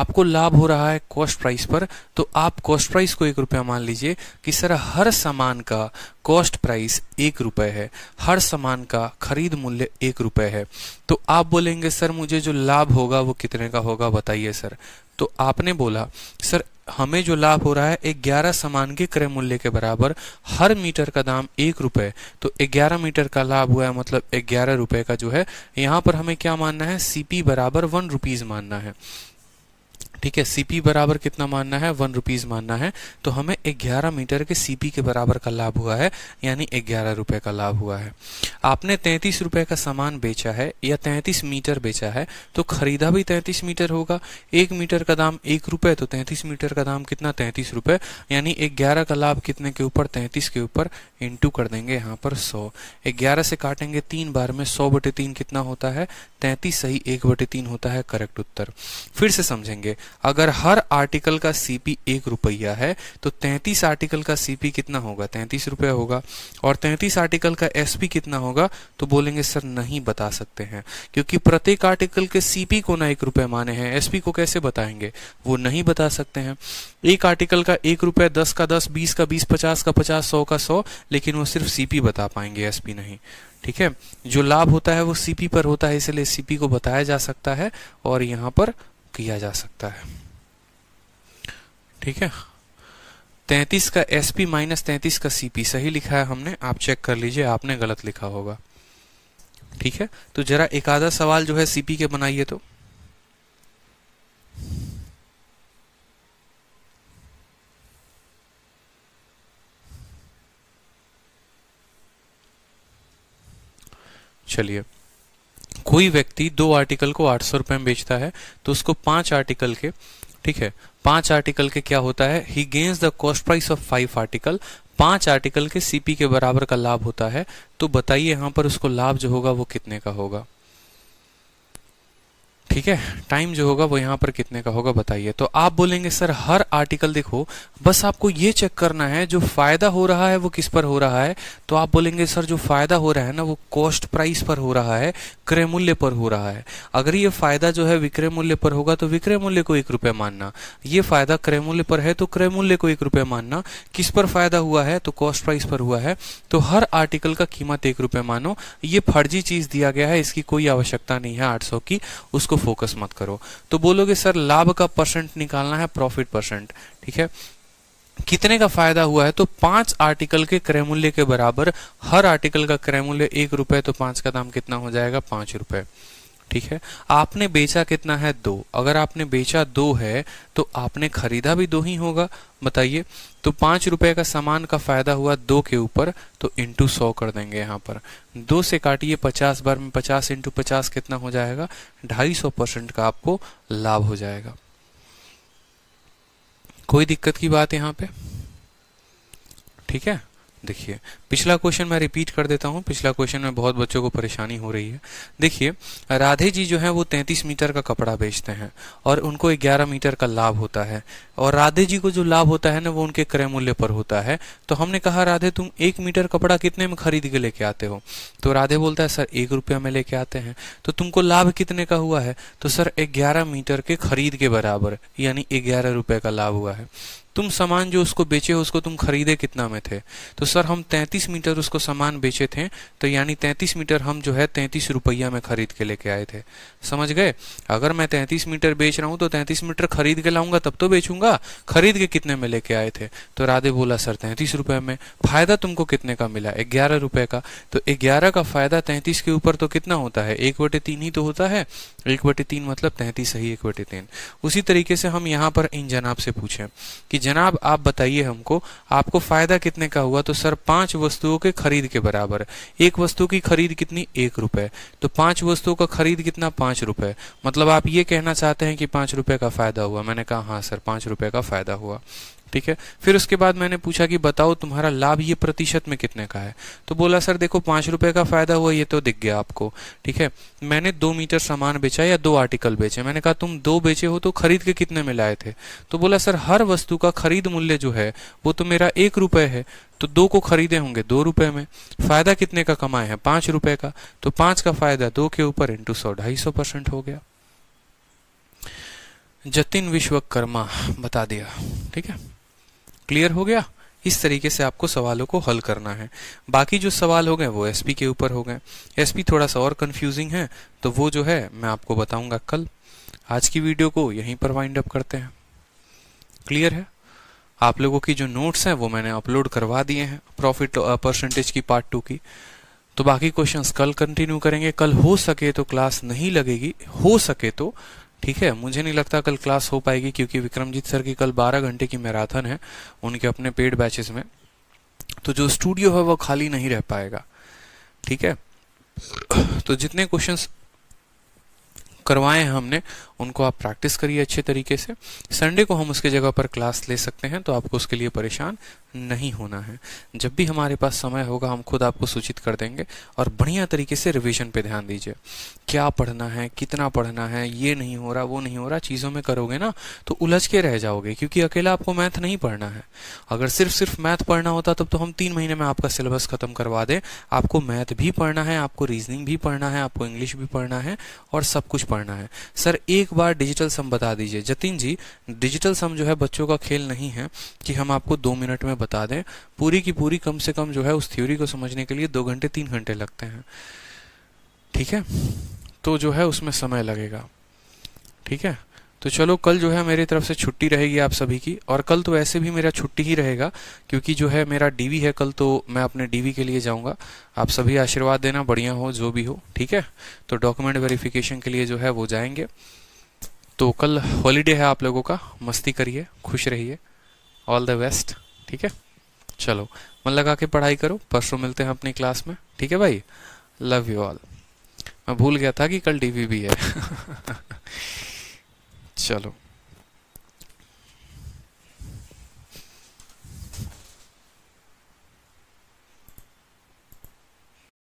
आपको लाभ हो रहा है कॉस्ट प्राइस पर तो आप कॉस्ट प्राइस को एक रुपया मान लीजिए कि सर हर सामान का कॉस्ट प्राइस एक रुपये है हर सामान का खरीद मूल्य एक रुपये है तो आप बोलेंगे सर मुझे जो लाभ होगा वो कितने का होगा बताइए सर तो आपने बोला सर हमें जो लाभ हो रहा है ग्यारह सामान के क्रय मूल्य के बराबर हर मीटर का दाम एक रुपये तो ग्यारह मीटर का लाभ हुआ है मतलब ग्यारह रुपए का जो है यहाँ पर हमें क्या मानना है सीपी बराबर वन रुपीज़ मानना है ठीक है सीपी बराबर कितना मानना है वन रुपीज़ मानना है तो हमें ग्यारह मीटर के सीपी के बराबर का लाभ हुआ है यानी ग्यारह रुपए का लाभ हुआ है आपने तैतीस रुपये का सामान बेचा है या तैतीस मीटर बेचा है तो खरीदा भी तैतीस मीटर होगा एक मीटर का दाम एक रुपए तो तैतीस मीटर का दाम कितना तैतीस रुपए यानी ग्यारह का लाभ कितने के ऊपर तैतीस के ऊपर इंटू कर देंगे यहाँ पर सौ ग्यारह से काटेंगे तीन बार में सौ बटे तीन कितना होता है तैतीस सही एक बटे तीन होता है करेक्ट उत्तर फिर से समझेंगे अगर हर आर्टिकल का सीपी एक रुपया है तो 33 आर्टिकल का सीपी कितना होगा तैतीस रुपया होगा और 33 आर्टिकल का एसपी कितना होगा तो बोलेंगे सर नहीं बता सकते हैं क्योंकि प्रत्येक आर्टिकल के सीपी को ना एक रुपये माने हैं एसपी को कैसे बताएंगे वो नहीं बता सकते हैं एक आर्टिकल का एक रुपया दस का दस बीस का बीस पचास का पचास सौ का सौ लेकिन वो सिर्फ सीपी बता पाएंगे एसपी नहीं ठीक है जो लाभ होता है वो सीपी पर होता है इसलिए सीपी को बताया जा सकता है और यहाँ पर किया जा सकता है ठीक है तैतीस का एस पी माइनस तैतीस का सीपी सही लिखा है हमने आप चेक कर लीजिए आपने गलत लिखा होगा ठीक है तो जरा एक आधा सवाल जो है सीपी के बनाइए तो चलिए कोई व्यक्ति दो आर्टिकल को आठ सौ रुपए में बेचता है तो उसको पांच आर्टिकल के ठीक है पांच आर्टिकल के क्या होता है he gains the cost price of five article पांच आर्टिकल के सीपी के बराबर का लाभ होता है तो बताइए यहां पर उसको लाभ जो होगा वो कितने का होगा ठीक है टाइम जो होगा वो यहाँ पर कितने का होगा बताइए तो आप बोलेंगे सर हर आर्टिकल देखो बस आपको ये चेक करना है जो फ़ायदा हो रहा है वो किस पर हो रहा है तो आप बोलेंगे सर जो फ़ायदा हो रहा है ना वो कॉस्ट प्राइस पर हो रहा है क्रय मूल्य पर हो रहा है अगर ये फ़ायदा जो है विक्रय मूल्य पर होगा तो विक्रय मूल्य को एक रुपये मानना ये फ़ायदा क्रय मूल्य पर है तो क्रय मूल्य को एक रुपये मानना किस पर फ़ायदा हुआ है तो कॉस्ट प्राइस पर हुआ है तो हर आर्टिकल का कीमत एक रुपये मानो ये फर्जी चीज़ दिया गया है इसकी कोई आवश्यकता नहीं है आठ की उसको फोकस मत करो तो बोलोगे सर लाभ का परसेंट निकालना है प्रॉफिट परसेंट ठीक है कितने का फायदा हुआ है तो पांच आर्टिकल के क्रय मूल्य के बराबर हर आर्टिकल का क्रय मूल्य एक रुपए तो पांच का दाम कितना हो जाएगा पांच रुपए ठीक है आपने बेचा कितना है दो अगर आपने बेचा दो है तो आपने खरीदा भी दो ही होगा बताइए तो पांच रुपए का सामान का फायदा हुआ दो के ऊपर तो इंटू सौ कर देंगे यहाँ पर दो से काटिए पचास बार में पचास इंटू पचास कितना हो जाएगा ढाई सौ परसेंट का आपको लाभ हो जाएगा कोई दिक्कत की बात यहाँ पे ठीक है देखिए पिछला क्वेश्चन मैं रिपीट कर देता हूँ पिछला क्वेश्चन में बहुत बच्चों को परेशानी हो रही है देखिए राधे जी जो है वो 33 मीटर का कपड़ा बेचते हैं और उनको 11 मीटर का लाभ होता है और राधे जी को जो लाभ होता है ना वो उनके क्रय मूल्य पर होता है तो हमने कहा राधे तुम एक मीटर कपड़ा कितने में खरीद के लेके आते हो तो राधे बोलता है सर एक रुपया में लेके आते हैं तो तुमको लाभ कितने का हुआ है तो सर ग्यारह मीटर के खरीद के बराबर यानी ग्यारह रुपये का लाभ हुआ है तुम सामान जो उसको बेचे हो उसको तुम खरीदे कितना में थे तो सर हम 33 मीटर उसको सामान बेचे थे तो यानी 33 मीटर हम जो है 33 रुपया में खरीद के लेके आए थे समझ गए अगर मैं 33 मीटर बेच रहा हूँ तो 33 मीटर खरीद के लाऊंगा तब तो बेचूंगा खरीद के कितने में लेके आए थे तो राधे बोला सर तैंतीस रुपये में फायदा तुमको कितने का मिला ग्यारह रुपये का तो ग्यारह का फायदा तैंतीस के ऊपर तो कितना होता है एक बटे तीन ही तो होता है एक बटे तीन मतलब तैंतीस सही एक बटे तीन उसी तरीके से हम यहाँ पर इन जनाब से पूछें कि जनाब आप बताइए हमको आपको फायदा कितने का हुआ तो सर पांच वस्तुओं के खरीद के बराबर एक वस्तु की खरीद कितनी एक रुपए तो पांच वस्तुओं का खरीद कितना पांच रुपए मतलब आप ये कहना चाहते हैं कि पांच रुपए का फायदा हुआ मैंने कहा हाँ सर पांच रुपए का फायदा हुआ ठीक है फिर उसके बाद मैंने पूछा कि बताओ तुम्हारा लाभ ये प्रतिशत में कितने का है तो बोला सर देखो पांच रुपए का फ़ायदा हुआ ये तो दिख गया आपको ठीक है मैंने दो मीटर सामान बेचा या दो आर्टिकल बेचे मैंने कहा तुम दो बेचे हो तो खरीद के कितने में लाए थे तो बोला सर हर वस्तु का खरीद मूल्य जो है वो तो मेरा एक रुपए है तो दो को खरीदे होंगे दो रुपए में फायदा कितने का कमाए हैं पांच रुपए का तो पांच का फायदा दो के ऊपर इंटू सौ ढाई सौ परसेंट हो गया जतिन विश्वकर्मा बता दिया ठीक है क्लियर हो गया इस तरीके से आपको सवालों को हल करना है बाकी जो सवाल हो गए वो एसपी के ऊपर हो गए एसपी थोड़ा सा और कंफ्यूजिंग है तो वो जो है मैं आपको बताऊंगा कल आज की वीडियो को यहीं पर वाइंड अप करते हैं क्लियर है आप लोगों की जो नोट्स हैं वो मैंने अपलोड करवा दिए हैं प्रॉफिट परसेंटेज uh, की पार्ट टू की तो बाकी क्वेश्चंस कल कंटिन्यू करेंगे कल हो सके तो क्लास नहीं लगेगी हो सके तो ठीक है मुझे नहीं लगता कल क्लास हो पाएगी क्योंकि विक्रमजीत सर की कल 12 घंटे की मैराथन है उनके अपने पेड बैचेस में तो जो स्टूडियो है वो खाली नहीं रह पाएगा ठीक है तो जितने क्वेश्चंस करवाए हैं हमने उनको आप प्रैक्टिस करिए अच्छे तरीके से संडे को हम उसके जगह पर क्लास ले सकते हैं तो आपको उसके लिए परेशान नहीं होना है जब भी हमारे पास समय होगा हम खुद आपको सूचित कर देंगे और बढ़िया तरीके से रिविजन पे ध्यान दीजिए क्या पढ़ना है कितना पढ़ना है ये नहीं हो रहा वो नहीं हो रहा चीज़ों में करोगे ना तो उलझ के रह जाओगे क्योंकि अकेला आपको मैथ नहीं पढ़ना है अगर सिर्फ सिर्फ मैथ पढ़ना होता तब तो हम तीन महीने में आपका सिलेबस ख़त्म करवा दें आपको मैथ भी पढ़ना है आपको रीजनिंग भी पढ़ना है आपको इंग्लिश भी पढ़ना है और सब कुछ पढ़ना है सर एक बार डिजिटल सम बता दीजिए जतिन जी डिजिटल सम जो है बच्चों का खेल नहीं है कि हम आपको दो मिनट में बता दें पूरी की पूरी कम से कम जो है उस थ्योरी को समझने के लिए दो घंटे तीन घंटे लगते हैं ठीक है तो जो है उसमें समय लगेगा ठीक है तो चलो कल जो है मेरी तरफ से छुट्टी रहेगी आप सभी की और कल तो ऐसे भी मेरा छुट्टी ही रहेगा क्योंकि जो है मेरा डीवी है कल तो मैं अपने डीवी के लिए जाऊंगा आप सभी आशीर्वाद देना बढ़िया हो जो भी हो ठीक है तो डॉक्यूमेंट वेरिफिकेशन के लिए जो है वो जाएंगे तो कल हॉलीडे है आप लोगों का मस्ती करिए खुश रहिए ऑल द बेस्ट ठीक है चलो मन लगा के पढ़ाई करो परसों मिलते हैं अपनी क्लास में ठीक है भाई लव यू ऑल मैं भूल गया था कि कल डीवी भी है [LAUGHS] चलो